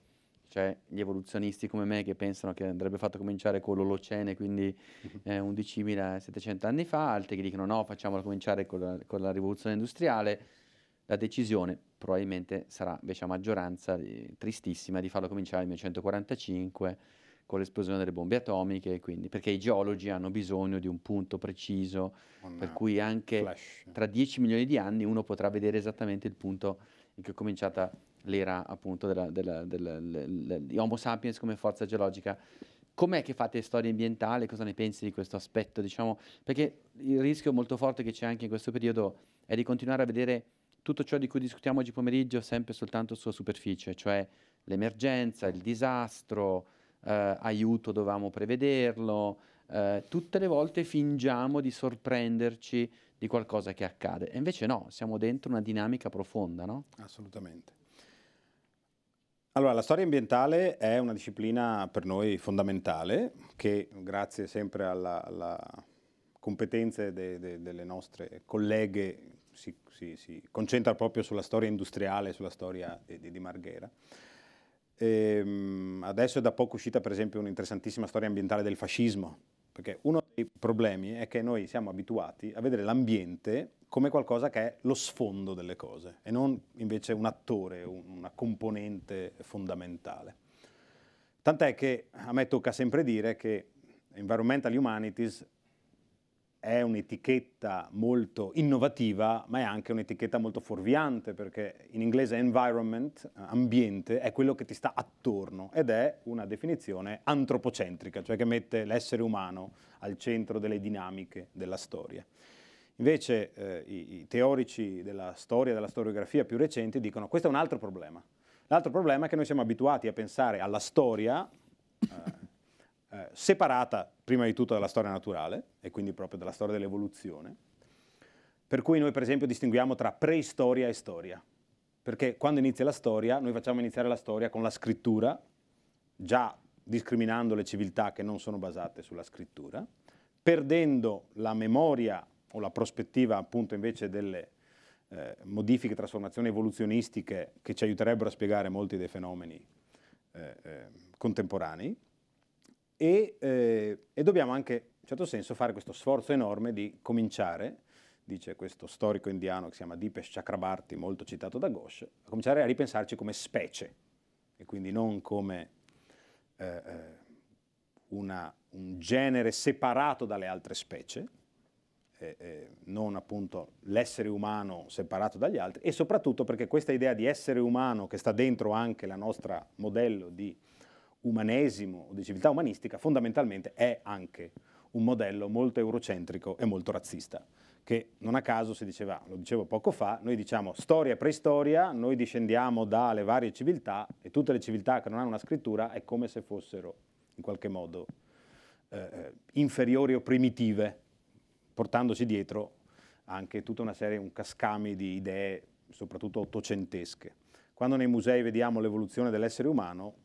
Speaker 1: Cioè, gli evoluzionisti come me che pensano che andrebbe fatto cominciare con l'Olocene, quindi mhm. eh, 11.700 anni fa, altri che dicono no, facciamolo cominciare con la, con la rivoluzione industriale. La decisione probabilmente sarà invece a maggioranza eh, tristissima di farlo cominciare nel 1945 con l'esplosione delle bombe atomiche, quindi, perché i geologi hanno bisogno di un punto preciso, Una per cui anche flash. tra 10 milioni di anni uno potrà vedere esattamente il punto in cui è cominciata l'era appunto della, della, della, di Homo sapiens come forza geologica. Com'è che fate storia ambientale? Cosa ne pensi di questo aspetto? Diciamo, perché il rischio molto forte che c'è anche in questo periodo è di continuare a vedere tutto ciò di cui discutiamo oggi pomeriggio sempre soltanto sulla superficie, cioè l'emergenza, il disastro, eh, aiuto dovevamo prevederlo, eh, tutte le volte fingiamo di sorprenderci di qualcosa che accade. E invece no, siamo dentro una dinamica profonda, no? Assolutamente.
Speaker 2: Allora, la storia ambientale è una disciplina per noi fondamentale, che grazie sempre alla competenze de, de, delle nostre colleghe si, si, si, concentra proprio sulla storia industriale, sulla storia di, di Marghera. Ehm, adesso è da poco uscita per esempio un'interessantissima storia ambientale del fascismo, perché uno dei problemi è che noi siamo abituati a vedere l'ambiente come qualcosa che è lo sfondo delle cose e non invece un attore, una componente fondamentale. Tant'è che a me tocca sempre dire che Environmental Humanities è un'etichetta molto innovativa, ma è anche un'etichetta molto fuorviante, perché in inglese environment, eh, ambiente, è quello che ti sta attorno ed è una definizione antropocentrica, cioè che mette l'essere umano al centro delle dinamiche della storia. Invece eh, i, i teorici della storia, della storiografia più recenti dicono questo è un altro problema. L'altro problema è che noi siamo abituati a pensare alla storia, eh, eh, separata prima di tutto dalla storia naturale e quindi proprio dalla storia dell'evoluzione, per cui noi per esempio distinguiamo tra preistoria e storia, perché quando inizia la storia noi facciamo iniziare la storia con la scrittura, già discriminando le civiltà che non sono basate sulla scrittura, perdendo la memoria o la prospettiva appunto invece delle eh, modifiche, trasformazioni evoluzionistiche che ci aiuterebbero a spiegare molti dei fenomeni eh, eh, contemporanei e, eh, e dobbiamo anche, in certo senso, fare questo sforzo enorme di cominciare, dice questo storico indiano che si chiama Dipesh Chakrabarti, molto citato da Ghosh, a cominciare a ripensarci come specie e quindi non come eh, eh, una, un genere separato dalle altre specie, eh, eh, non appunto l'essere umano separato dagli altri e soprattutto perché questa idea di essere umano che sta dentro anche la nostra modello di umanesimo o di civiltà umanistica fondamentalmente è anche un modello molto eurocentrico e molto razzista, che non a caso si diceva, lo dicevo poco fa, noi diciamo storia e preistoria, noi discendiamo dalle varie civiltà e tutte le civiltà che non hanno una scrittura è come se fossero in qualche modo eh, eh inferiori o primitive, portandoci dietro anche tutta una serie, un cascame di idee, soprattutto ottocentesche. Quando nei musei vediamo l'evoluzione dell'essere umano,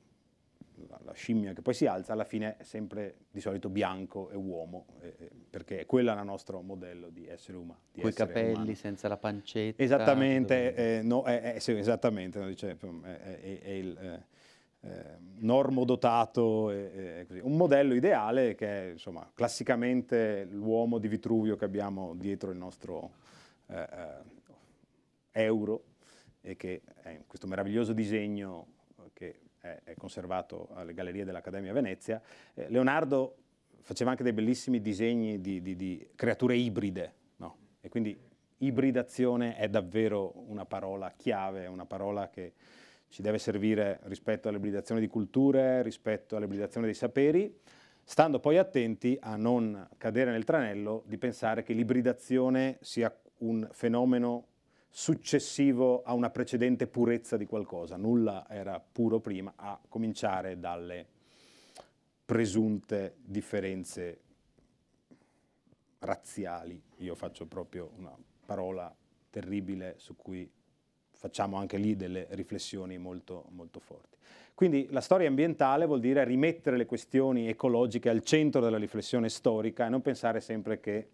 Speaker 2: la scimmia che poi si alza, alla fine è sempre di solito bianco e uomo, eh, perché quello il nostro modello di essere umano. Con i capelli, umano. senza la pancetta. Esattamente, dove... eh, no, è, eh, è, eh, sì, esattamente, no, dice, è, è il eh, normodotato, e, e un modello ideale che è insomma, classicamente l'uomo di Vitruvio che abbiamo dietro il nostro euro e che è questo meraviglioso disegno è conservato alle gallerie dell'Accademia Venezia, eh, Leonardo faceva anche dei bellissimi disegni di, di, di creature ibride, no? e quindi ibridazione è davvero una parola chiave, una parola che ci deve servire rispetto all'ibridazione di culture, rispetto all'ibridazione dei saperi, stando poi attenti a non cadere nel tranello di pensare che l'ibridazione sia un fenomeno successivo a una precedente purezza di qualcosa, nulla era puro prima, a cominciare dalle presunte differenze razziali. Io faccio proprio una parola terribile su cui facciamo anche lì delle riflessioni molto, molto forti. Quindi la storia ambientale vuol dire rimettere le questioni ecologiche al centro della riflessione storica e non pensare sempre che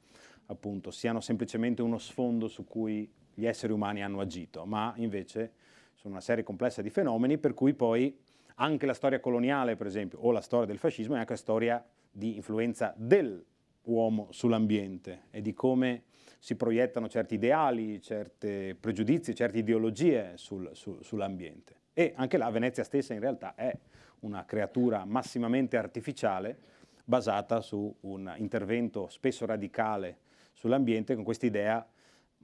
Speaker 2: appunto siano semplicemente uno sfondo su cui gli esseri umani hanno agito, ma invece sono una serie complessa di fenomeni per cui poi anche la storia coloniale, per esempio, o la storia del fascismo è anche storia di influenza dell'uomo sull'ambiente e di come si proiettano certi ideali, certi pregiudizi, certe ideologie sul, su, sull'ambiente. E anche la Venezia stessa in realtà è una creatura massimamente artificiale basata su un intervento spesso radicale sull'ambiente con questa idea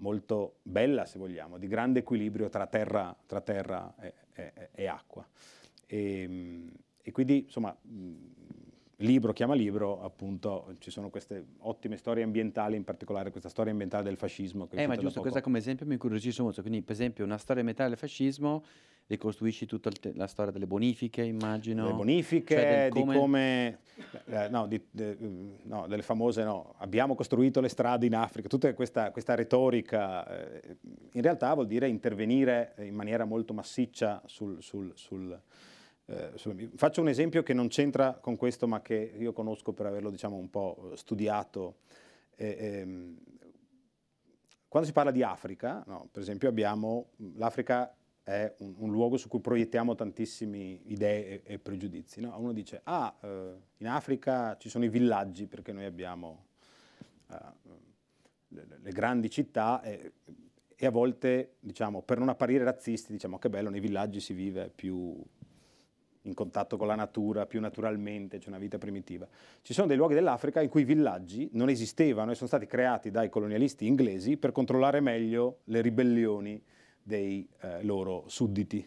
Speaker 2: molto bella, se vogliamo, di grande equilibrio tra terra, tra terra e, e, e, acqua. E, ehm, e quindi, insomma, libro chiama libro, appunto ci sono queste ottime storie ambientali, in particolare questa storia ambientale del fascismo. Che eh, ma giusto, questa
Speaker 1: come esempio mi incuriosisce molto, quindi per esempio una storia ambientale del fascismo ricostruisci tutta la storia delle bonifiche, immagino. Le bonifiche, cioè come... di
Speaker 2: come... Eh, eh, no, di, de, mm, no, delle famose, no, abbiamo costruito le strade in Africa, tutta questa, questa retorica eh, in realtà vuol dire intervenire in maniera molto massiccia sul, sul, sul eh, faccio un esempio che non c'entra con questo, ma che io conosco per averlo diciamo, un po' studiato. Eh, ehm, quando si parla di Africa, no, per esempio, abbiamo l'Africa è un, un, luogo su cui proiettiamo tantissime idee e, e pregiudizi. No? Uno dice, ah, eh, in Africa ci sono i villaggi perché noi abbiamo eh, le, le, grandi città e, e a volte, diciamo, per non apparire razzisti, diciamo ah, che bello, nei villaggi si vive più, in contatto con la natura, più naturalmente, c'è cioè una vita primitiva. Ci sono dei luoghi dell'Africa in cui i villaggi non esistevano e sono stati creati dai colonialisti inglesi per controllare meglio le ribellioni dei eh, loro sudditi.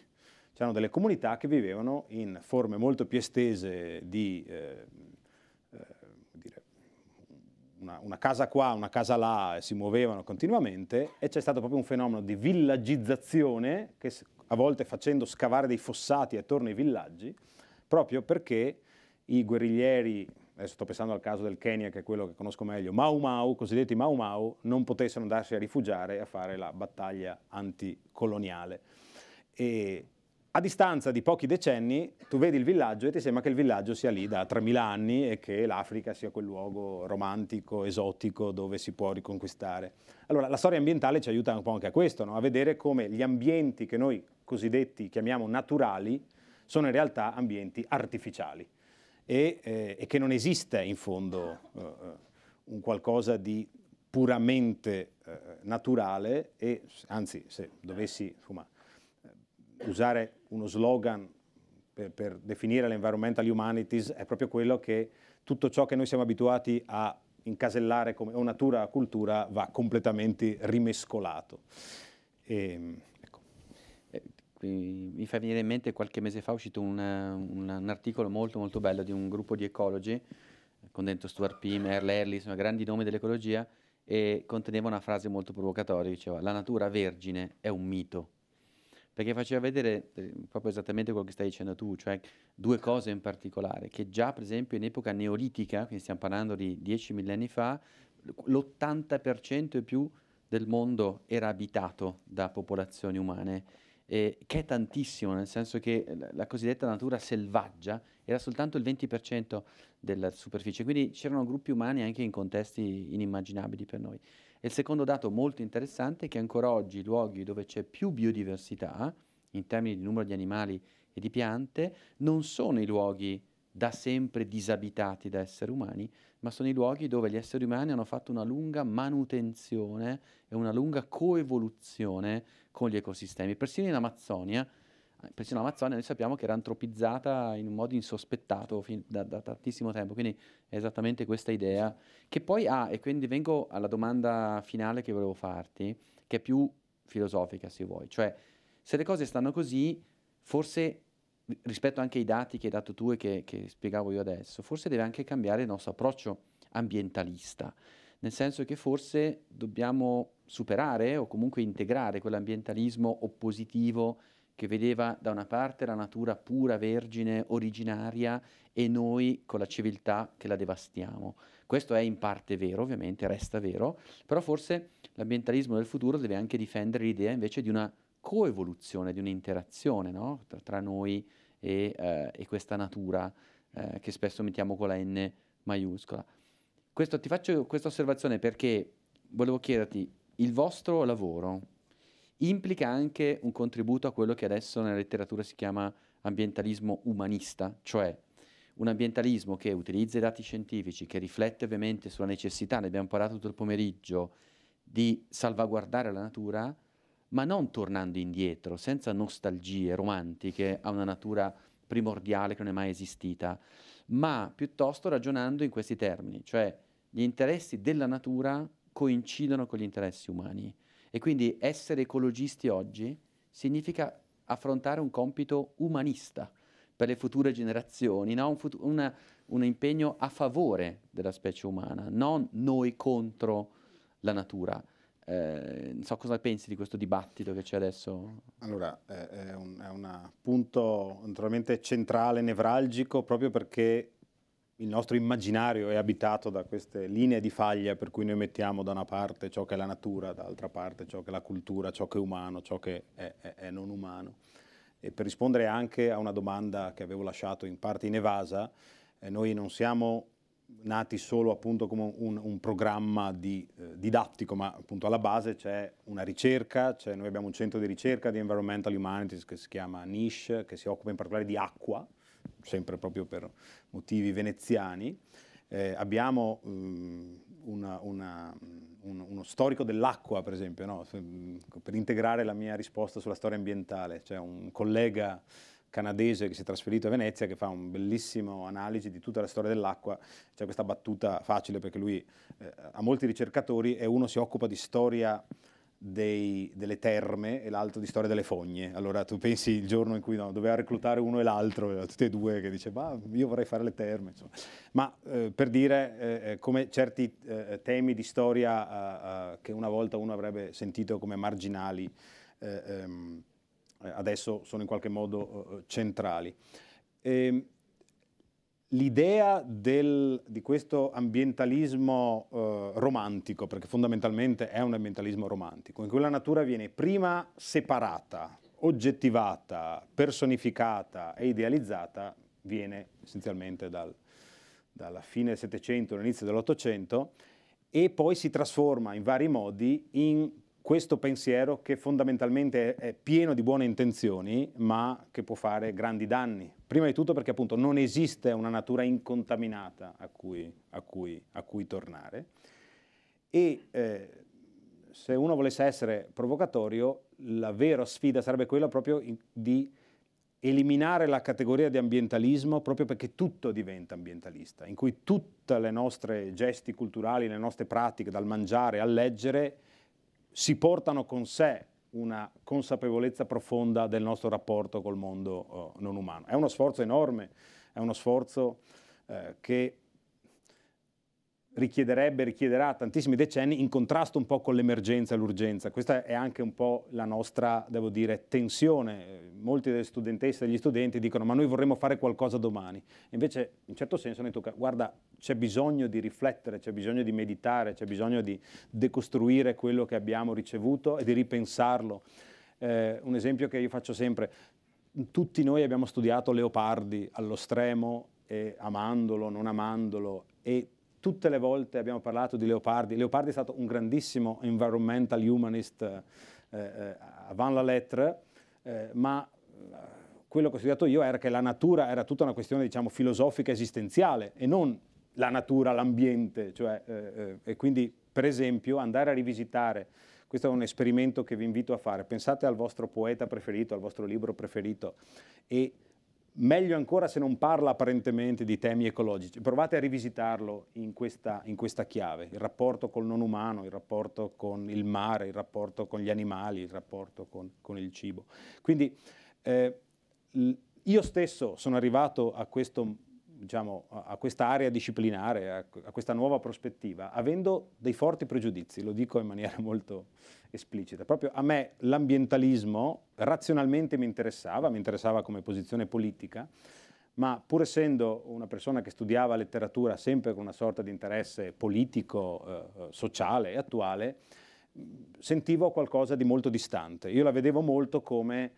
Speaker 2: C'erano delle comunità che vivevano in forme molto più estese di eh, eh, una, una, casa qua, una casa là, si muovevano continuamente e c'è stato proprio un fenomeno di villaggizzazione che a volte facendo scavare dei fossati attorno ai villaggi, proprio perché i guerriglieri, adesso sto pensando al caso del Kenya che è quello che conosco meglio, Mau Mau, cosiddetti Mau Mau, non potessero andarsi a rifugiare a fare la battaglia anticoloniale. E a distanza di pochi decenni tu vedi il villaggio e ti sembra che il villaggio sia lì da 3.000 anni e che l'Africa sia quel luogo romantico, esotico, dove si può riconquistare. Allora la storia ambientale ci aiuta un po' anche a questo, no? a vedere come gli ambienti che noi cosiddetti, chiamiamo, naturali, sono in realtà ambienti artificiali e, eh, e che non esiste in fondo eh, eh un qualcosa di puramente eh, naturale e anzi se dovessi insomma, eh, usare uno slogan per, per definire l'environmental humanities è proprio quello che tutto ciò che noi siamo abituati a incasellare come o natura o cultura va completamente rimescolato. E, ehm, mi fa venire in mente
Speaker 1: qualche mese fa è uscito una, una, un articolo molto molto bello di un gruppo di ecologi con dentro Stuart Pym, Earl Early, insomma grandi nomi dell'ecologia e conteneva una frase molto provocatoria, diceva la natura vergine è un mito, perché faceva vedere eh, proprio esattamente quello che stai dicendo tu, cioè due cose in particolare, che già per esempio in epoca neolitica, quindi stiamo parlando di 10 millenni fa, l'80% e più del mondo era abitato da popolazioni umane eh, che è tantissimo, nel senso che eh, la cosiddetta natura selvaggia era soltanto il 20% della superficie, quindi c'erano gruppi umani anche in contesti inimmaginabili per noi. E il secondo dato molto interessante è che ancora oggi i luoghi dove c'è più biodiversità, in termini di numero di animali e di piante, non sono i luoghi da sempre disabitati da esseri umani, ma sono i luoghi dove gli esseri umani hanno fatto una lunga manutenzione e una lunga coevoluzione con gli ecosistemi. Persino in Amazzonia, persino l'Amazzonia noi sappiamo che era antropizzata in un modo insospettato da, da, tantissimo tempo, quindi è esattamente questa idea che poi ha, ah, e quindi vengo alla domanda finale che volevo farti, che è più filosofica se vuoi, cioè se le cose stanno così, forse rispetto anche ai dati che hai dato tu e che, che spiegavo io adesso, forse deve anche cambiare il nostro approccio ambientalista, nel senso che forse dobbiamo superare o comunque integrare quell'ambientalismo oppositivo che vedeva da una parte la natura pura, vergine, originaria e noi con la civiltà che la devastiamo. Questo è in parte vero, ovviamente, resta vero, però forse l'ambientalismo del futuro deve anche difendere l'idea invece di una coevoluzione, di un'interazione no? tra, tra, noi e, eh, e questa natura eh, che spesso mettiamo con la N maiuscola. Questo, ti faccio questa osservazione perché volevo chiederti, il vostro lavoro implica anche un contributo a quello che adesso nella letteratura si chiama ambientalismo umanista, cioè un ambientalismo che utilizza i dati scientifici, che riflette ovviamente sulla necessità, ne abbiamo parlato tutto il pomeriggio, di salvaguardare la natura, ma non tornando indietro, senza nostalgie romantiche a una natura primordiale che non è mai esistita, ma piuttosto ragionando in questi termini, cioè gli interessi della natura coincidono con gli interessi umani. E quindi essere ecologisti oggi significa affrontare un compito umanista per le future generazioni, no? un, fut- una, un, impegno a favore della specie umana, non noi contro la natura. Eh,
Speaker 2: non so cosa pensi di questo dibattito che c'è adesso. Allora, eh, è un, è un punto naturalmente centrale, nevralgico, proprio perché il nostro immaginario è abitato da queste linee di faglia per cui noi mettiamo da una parte ciò che è la natura, dall'altra parte ciò che è la cultura, ciò che è umano, ciò che è, è, è non umano. E per rispondere anche a una domanda che avevo lasciato in parte in evasa, eh, noi non siamo nati solo appunto come un, un programma di, eh, didattico, ma appunto alla base c'è una ricerca, cioè noi abbiamo un centro di ricerca di Environmental Humanities che si chiama NISH, che si occupa in particolare di acqua, sempre proprio per motivi veneziani. Eh, abbiamo um, una, una, mm, un, uno storico dell'acqua, per esempio, no? Mm, per integrare la mia risposta sulla storia ambientale, cioè un collega canadese che si è trasferito a Venezia che fa un bellissimo analisi di tutta la storia dell'acqua, c'è questa battuta facile perché lui eh, ha molti ricercatori e uno si occupa di storia dei, delle terme e l'altro di storia delle fogne. Allora tu pensi il giorno in cui no, doveva reclutare uno e l'altro, eh, tutti e due, che dice ma io vorrei fare le terme. Insomma. Ma eh, per dire eh, eh come certi eh, temi di storia eh, che una volta uno avrebbe sentito come marginali, ehm, eh, adesso sono in qualche modo eh, centrali. E, ehm, l'idea del, di questo ambientalismo eh, romantico, perché fondamentalmente è un ambientalismo romantico, in cui la natura viene prima separata, oggettivata, personificata e idealizzata, viene essenzialmente dal, dalla fine del Settecento, all'inizio dell'Ottocento, e poi si trasforma in vari modi in questo pensiero che fondamentalmente è pieno di buone intenzioni, ma che può fare grandi danni. Prima di tutto perché appunto non esiste una natura incontaminata a cui, a cui, a cui tornare. E eh, se uno volesse essere provocatorio, la vera sfida sarebbe quella proprio di eliminare la categoria di ambientalismo proprio perché tutto diventa ambientalista, in cui tutte le nostre gesti culturali, le nostre pratiche, dal mangiare al leggere, si portano con sé una consapevolezza profonda del nostro rapporto col mondo eh, non umano. È uno sforzo enorme, è uno sforzo eh, che richiederebbe, richiederà tantissimi decenni in contrasto un po' con l'emergenza e l'urgenza. Questa è anche un po' la nostra, devo dire, tensione. Molti delle studentesse e degli studenti dicono ma noi vorremmo fare qualcosa domani. Invece in certo senso noi tocca, guarda, c'è bisogno di riflettere, c'è bisogno di meditare, c'è bisogno di decostruire quello che abbiamo ricevuto e di ripensarlo. Eh, un esempio che io faccio sempre, tutti noi abbiamo studiato Leopardi allo stremo, eh, amandolo, non amandolo, e tutte le volte abbiamo parlato di Leopardi. Leopardi è stato un grandissimo environmental humanist eh, eh avant la lettre, eh, ma eh, quello che ho studiato io era che la natura era tutta una questione diciamo, filosofica esistenziale e non la natura, l'ambiente. Cioè, eh, e quindi, per esempio, andare a rivisitare, questo è un esperimento che vi invito a fare, pensate al vostro poeta preferito, al vostro libro preferito e meglio ancora se non parla apparentemente di temi ecologici. Provate a rivisitarlo in questa, in questa, chiave, il rapporto col non umano, il rapporto con il mare, il rapporto con gli animali, il rapporto con, con il cibo. Quindi eh, io stesso sono arrivato a questo diciamo, a area disciplinare, a, a, questa nuova prospettiva, avendo dei forti pregiudizi, lo dico in maniera molto esplicita. Proprio a me l'ambientalismo razionalmente mi interessava, mi interessava come posizione politica, ma pur essendo una persona che studiava letteratura sempre con una sorta di interesse politico, eh, eh sociale e attuale, sentivo qualcosa di molto distante. Io la vedevo molto come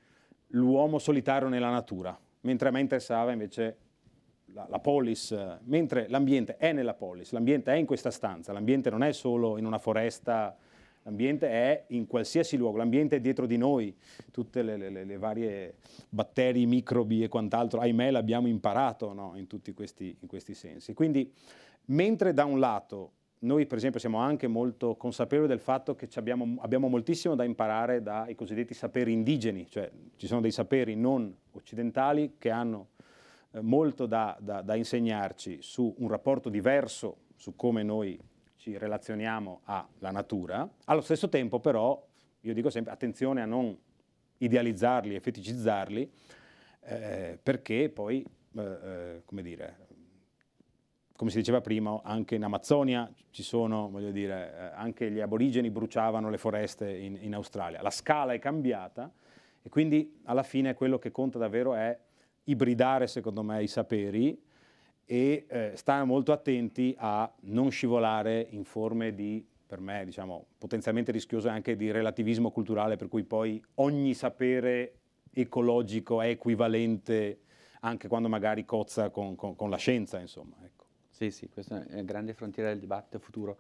Speaker 2: l'uomo solitario nella natura, mentre a me interessava invece la, la polis, mentre l'ambiente è nella polis, l'ambiente è in questa stanza, l'ambiente non è solo in una foresta, l'ambiente è in qualsiasi luogo, l'ambiente è dietro di noi, tutte le, le, le varie batteri, microbi e quant'altro, ahimè l'abbiamo imparato no? in tutti questi, in questi sensi. Quindi mentre da un lato noi per esempio siamo anche molto consapevoli del fatto che abbiamo, abbiamo, moltissimo da imparare dai cosiddetti saperi indigeni, cioè ci sono dei saperi non occidentali che hanno eh, molto da, da, da insegnarci su un rapporto diverso su come noi ci relazioniamo alla natura, allo stesso tempo però, io dico sempre, attenzione a non idealizzarli e feticizzarli, eh, perché poi, eh, eh, come dire, come si diceva prima, anche in Amazzonia ci sono, voglio dire, eh, anche gli aborigeni bruciavano le foreste in, in Australia. La scala è cambiata e quindi alla fine quello che conta davvero è ibridare secondo me i saperi e eh, stare molto attenti a non scivolare in forme di, per me, diciamo, potenzialmente rischiose anche di relativismo culturale, per cui poi ogni sapere ecologico è equivalente anche quando magari cozza con, con, con la scienza, insomma. Ecco. Sì, sì, questa è una
Speaker 1: grande frontiera del dibattito futuro.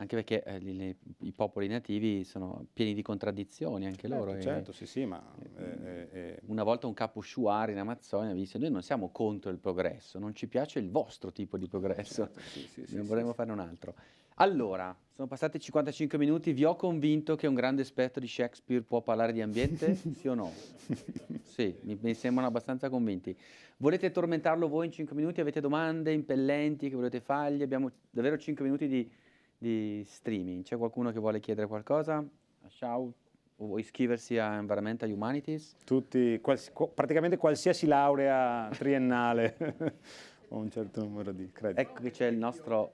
Speaker 1: Anche perché eh, li, i popoli nativi sono pieni di contraddizioni, anche certo, loro. Certo, e, sì, sì,
Speaker 2: ma... E, e, eh,
Speaker 1: eh, eh. una volta un capo in Amazzonia mi disse noi non siamo contro il progresso, non ci piace il vostro tipo di progresso, certo, sì, sì, sì, vorremmo fare un altro. Allora, sono passati 55 minuti, vi ho convinto che un grande esperto di Shakespeare può parlare di ambiente, sì o no? Sì, mi, mi sembrano abbastanza convinti. Volete tormentarlo voi in 5 minuti? Avete domande impellenti che volete fargli? Abbiamo davvero 5 minuti di di streaming. C'è qualcuno che vuole chiedere qualcosa? Ciao, o iscriversi a Environmental Humanities? Tutti, quals, praticamente qualsiasi laurea triennale o un certo numero di crediti. Ecco che c'è il nostro...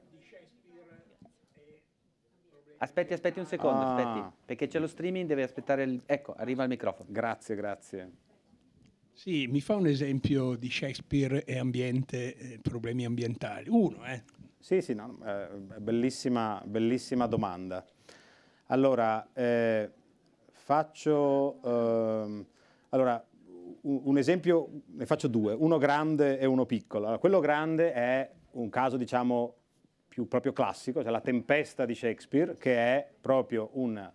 Speaker 1: Aspetti, aspetti un secondo, ah. aspetti, perché c'è lo streaming, devi aspettare il... Ecco, arriva il microfono. Grazie, grazie.
Speaker 2: Sì, mi fa un esempio di Shakespeare e ambiente, eh, problemi ambientali. Uno, eh. Sì, sì, no, eh, bellissima, bellissima, domanda. Allora, eh, faccio... Eh, allora, un esempio, ne faccio due, uno grande e uno piccolo. Allora, quello grande è un caso, diciamo, più proprio classico, cioè la tempesta di Shakespeare, che è proprio una,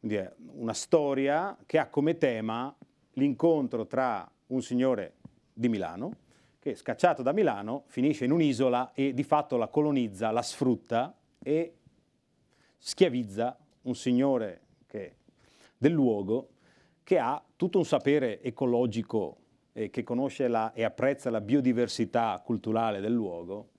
Speaker 2: dire, una storia che ha come tema l'incontro tra un signore di Milano, che scacciato da Milano finisce in un'isola e di fatto la colonizza, la sfrutta e schiavizza un signore che, del luogo che ha tutto un sapere ecologico e che conosce la, e apprezza la biodiversità culturale del luogo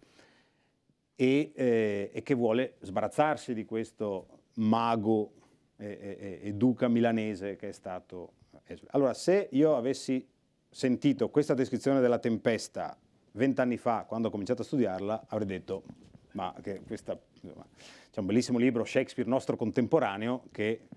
Speaker 2: e, eh, e che vuole sbarazzarsi di questo mago e, e, e duca milanese che è stato... Eh, allora, se io avessi sentito questa descrizione della tempesta vent'anni fa, quando ho cominciato a studiarla, avrei detto, ma che questa... C'è un bellissimo libro, Shakespeare nostro contemporaneo, che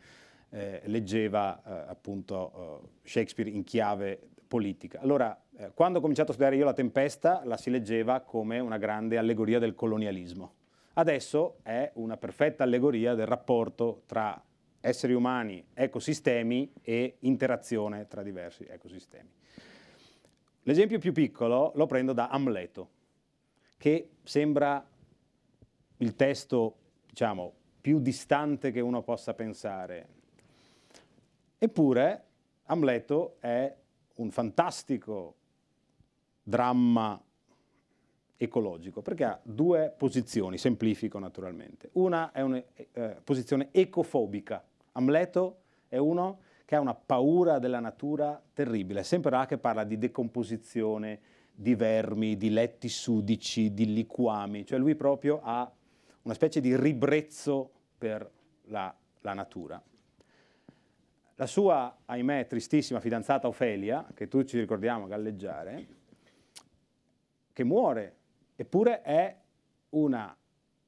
Speaker 2: eh, leggeva eh, appunto eh, Shakespeare in chiave politica. Allora, eh, quando ho cominciato a studiare io la tempesta, la si leggeva come una grande allegoria del colonialismo. Adesso è una perfetta allegoria del rapporto tra esseri umani, ecosistemi e interazione tra diversi ecosistemi. L'esempio più piccolo lo prendo da Amleto, che sembra il testo, diciamo, più distante che uno possa pensare. Eppure Amleto è un fantastico dramma ecologico, perché ha due posizioni, semplifico naturalmente. Una è una eh, posizione ecofobica. Amleto è uno che ha una paura della natura terribile. Sempre là che parla di decomposizione, di vermi, di letti sudici, di liquami, cioè lui proprio ha una specie di ribrezzo per la, la natura. La sua, ahimè, tristissima fidanzata Ofelia, che tu ci ricordiamo galleggiare, che muore, eppure è una,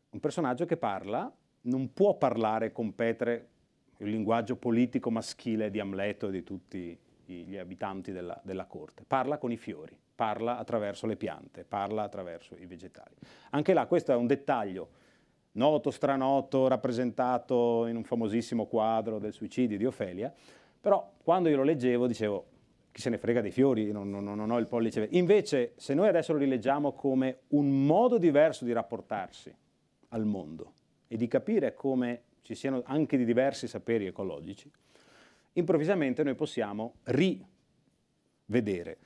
Speaker 2: un personaggio che parla, non può parlare, competere il linguaggio politico maschile di Amleto e di tutti gli abitanti della, della corte. Parla con i fiori, parla attraverso le piante, parla attraverso i vegetali. Anche là, questo è un dettaglio noto, stranoto, rappresentato in un famosissimo quadro del suicidio di Ofelia, però quando io lo leggevo dicevo chi se ne frega dei fiori, non, non, non ho il pollice. Invece se noi adesso lo rileggiamo come un modo diverso di rapportarsi al mondo e di capire come ci siano anche di diversi saperi ecologici, improvvisamente noi possiamo rivedere.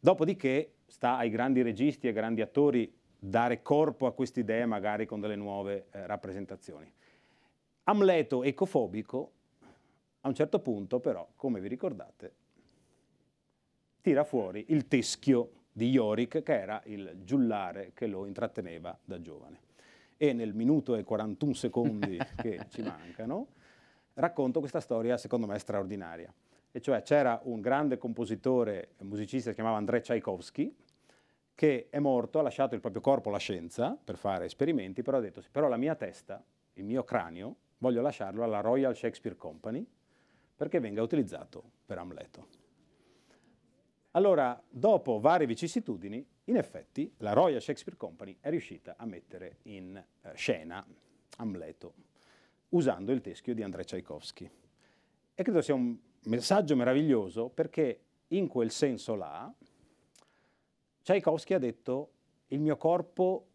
Speaker 2: Dopodiché sta ai grandi registi e grandi attori dare corpo a queste idee magari con delle nuove eh, rappresentazioni. Amleto ecofobico a un certo punto però, come vi ricordate, tira fuori il teschio di Yorick che era il giullare che lo intratteneva da giovane e nel minuto e 41 secondi che ci mancano, racconto questa storia secondo me straordinaria. E cioè c'era un grande compositore e musicista che si chiamava Andrei Tchaikovsky, che è morto, ha lasciato il proprio corpo alla scienza per fare esperimenti, però ha detto, sì, però la mia testa, il mio cranio, voglio lasciarlo alla Royal Shakespeare Company perché venga utilizzato per Amleto. Allora, dopo varie vicissitudini, in effetti la Royal Shakespeare Company è riuscita a mettere in eh, scena Amleto usando il teschio di Andrei Tchaikovsky. E credo sia un messaggio meraviglioso perché in quel senso là Tchaikovsky ha detto il mio corpo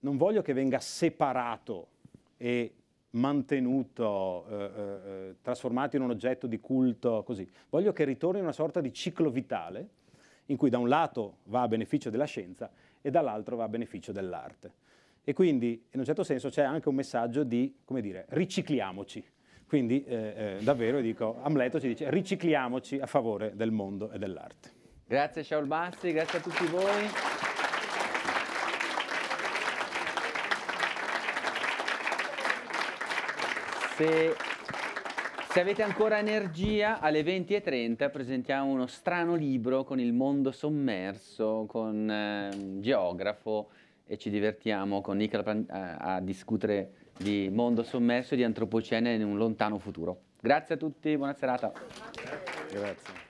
Speaker 2: non voglio che venga separato e mantenuto, eh, eh, eh trasformato in un oggetto di culto, così. Voglio che ritorni in una sorta di ciclo vitale in cui da un lato va a beneficio della scienza e dall'altro va a beneficio dell'arte. E quindi in un certo senso c'è anche un messaggio di, come dire, ricicliamoci. Quindi eh, eh, davvero dico, Amleto ci dice ricicliamoci a favore del mondo e dell'arte.
Speaker 1: Grazie Shaul Massi, grazie a tutti voi. Se se avete ancora energia, alle 20.30 presentiamo uno strano libro con il mondo sommerso, con un ehm, geografo e ci divertiamo con Nicola a, eh, a discutere di mondo sommerso e di antropocene in un lontano futuro. Grazie a tutti, buona serata. Grazie.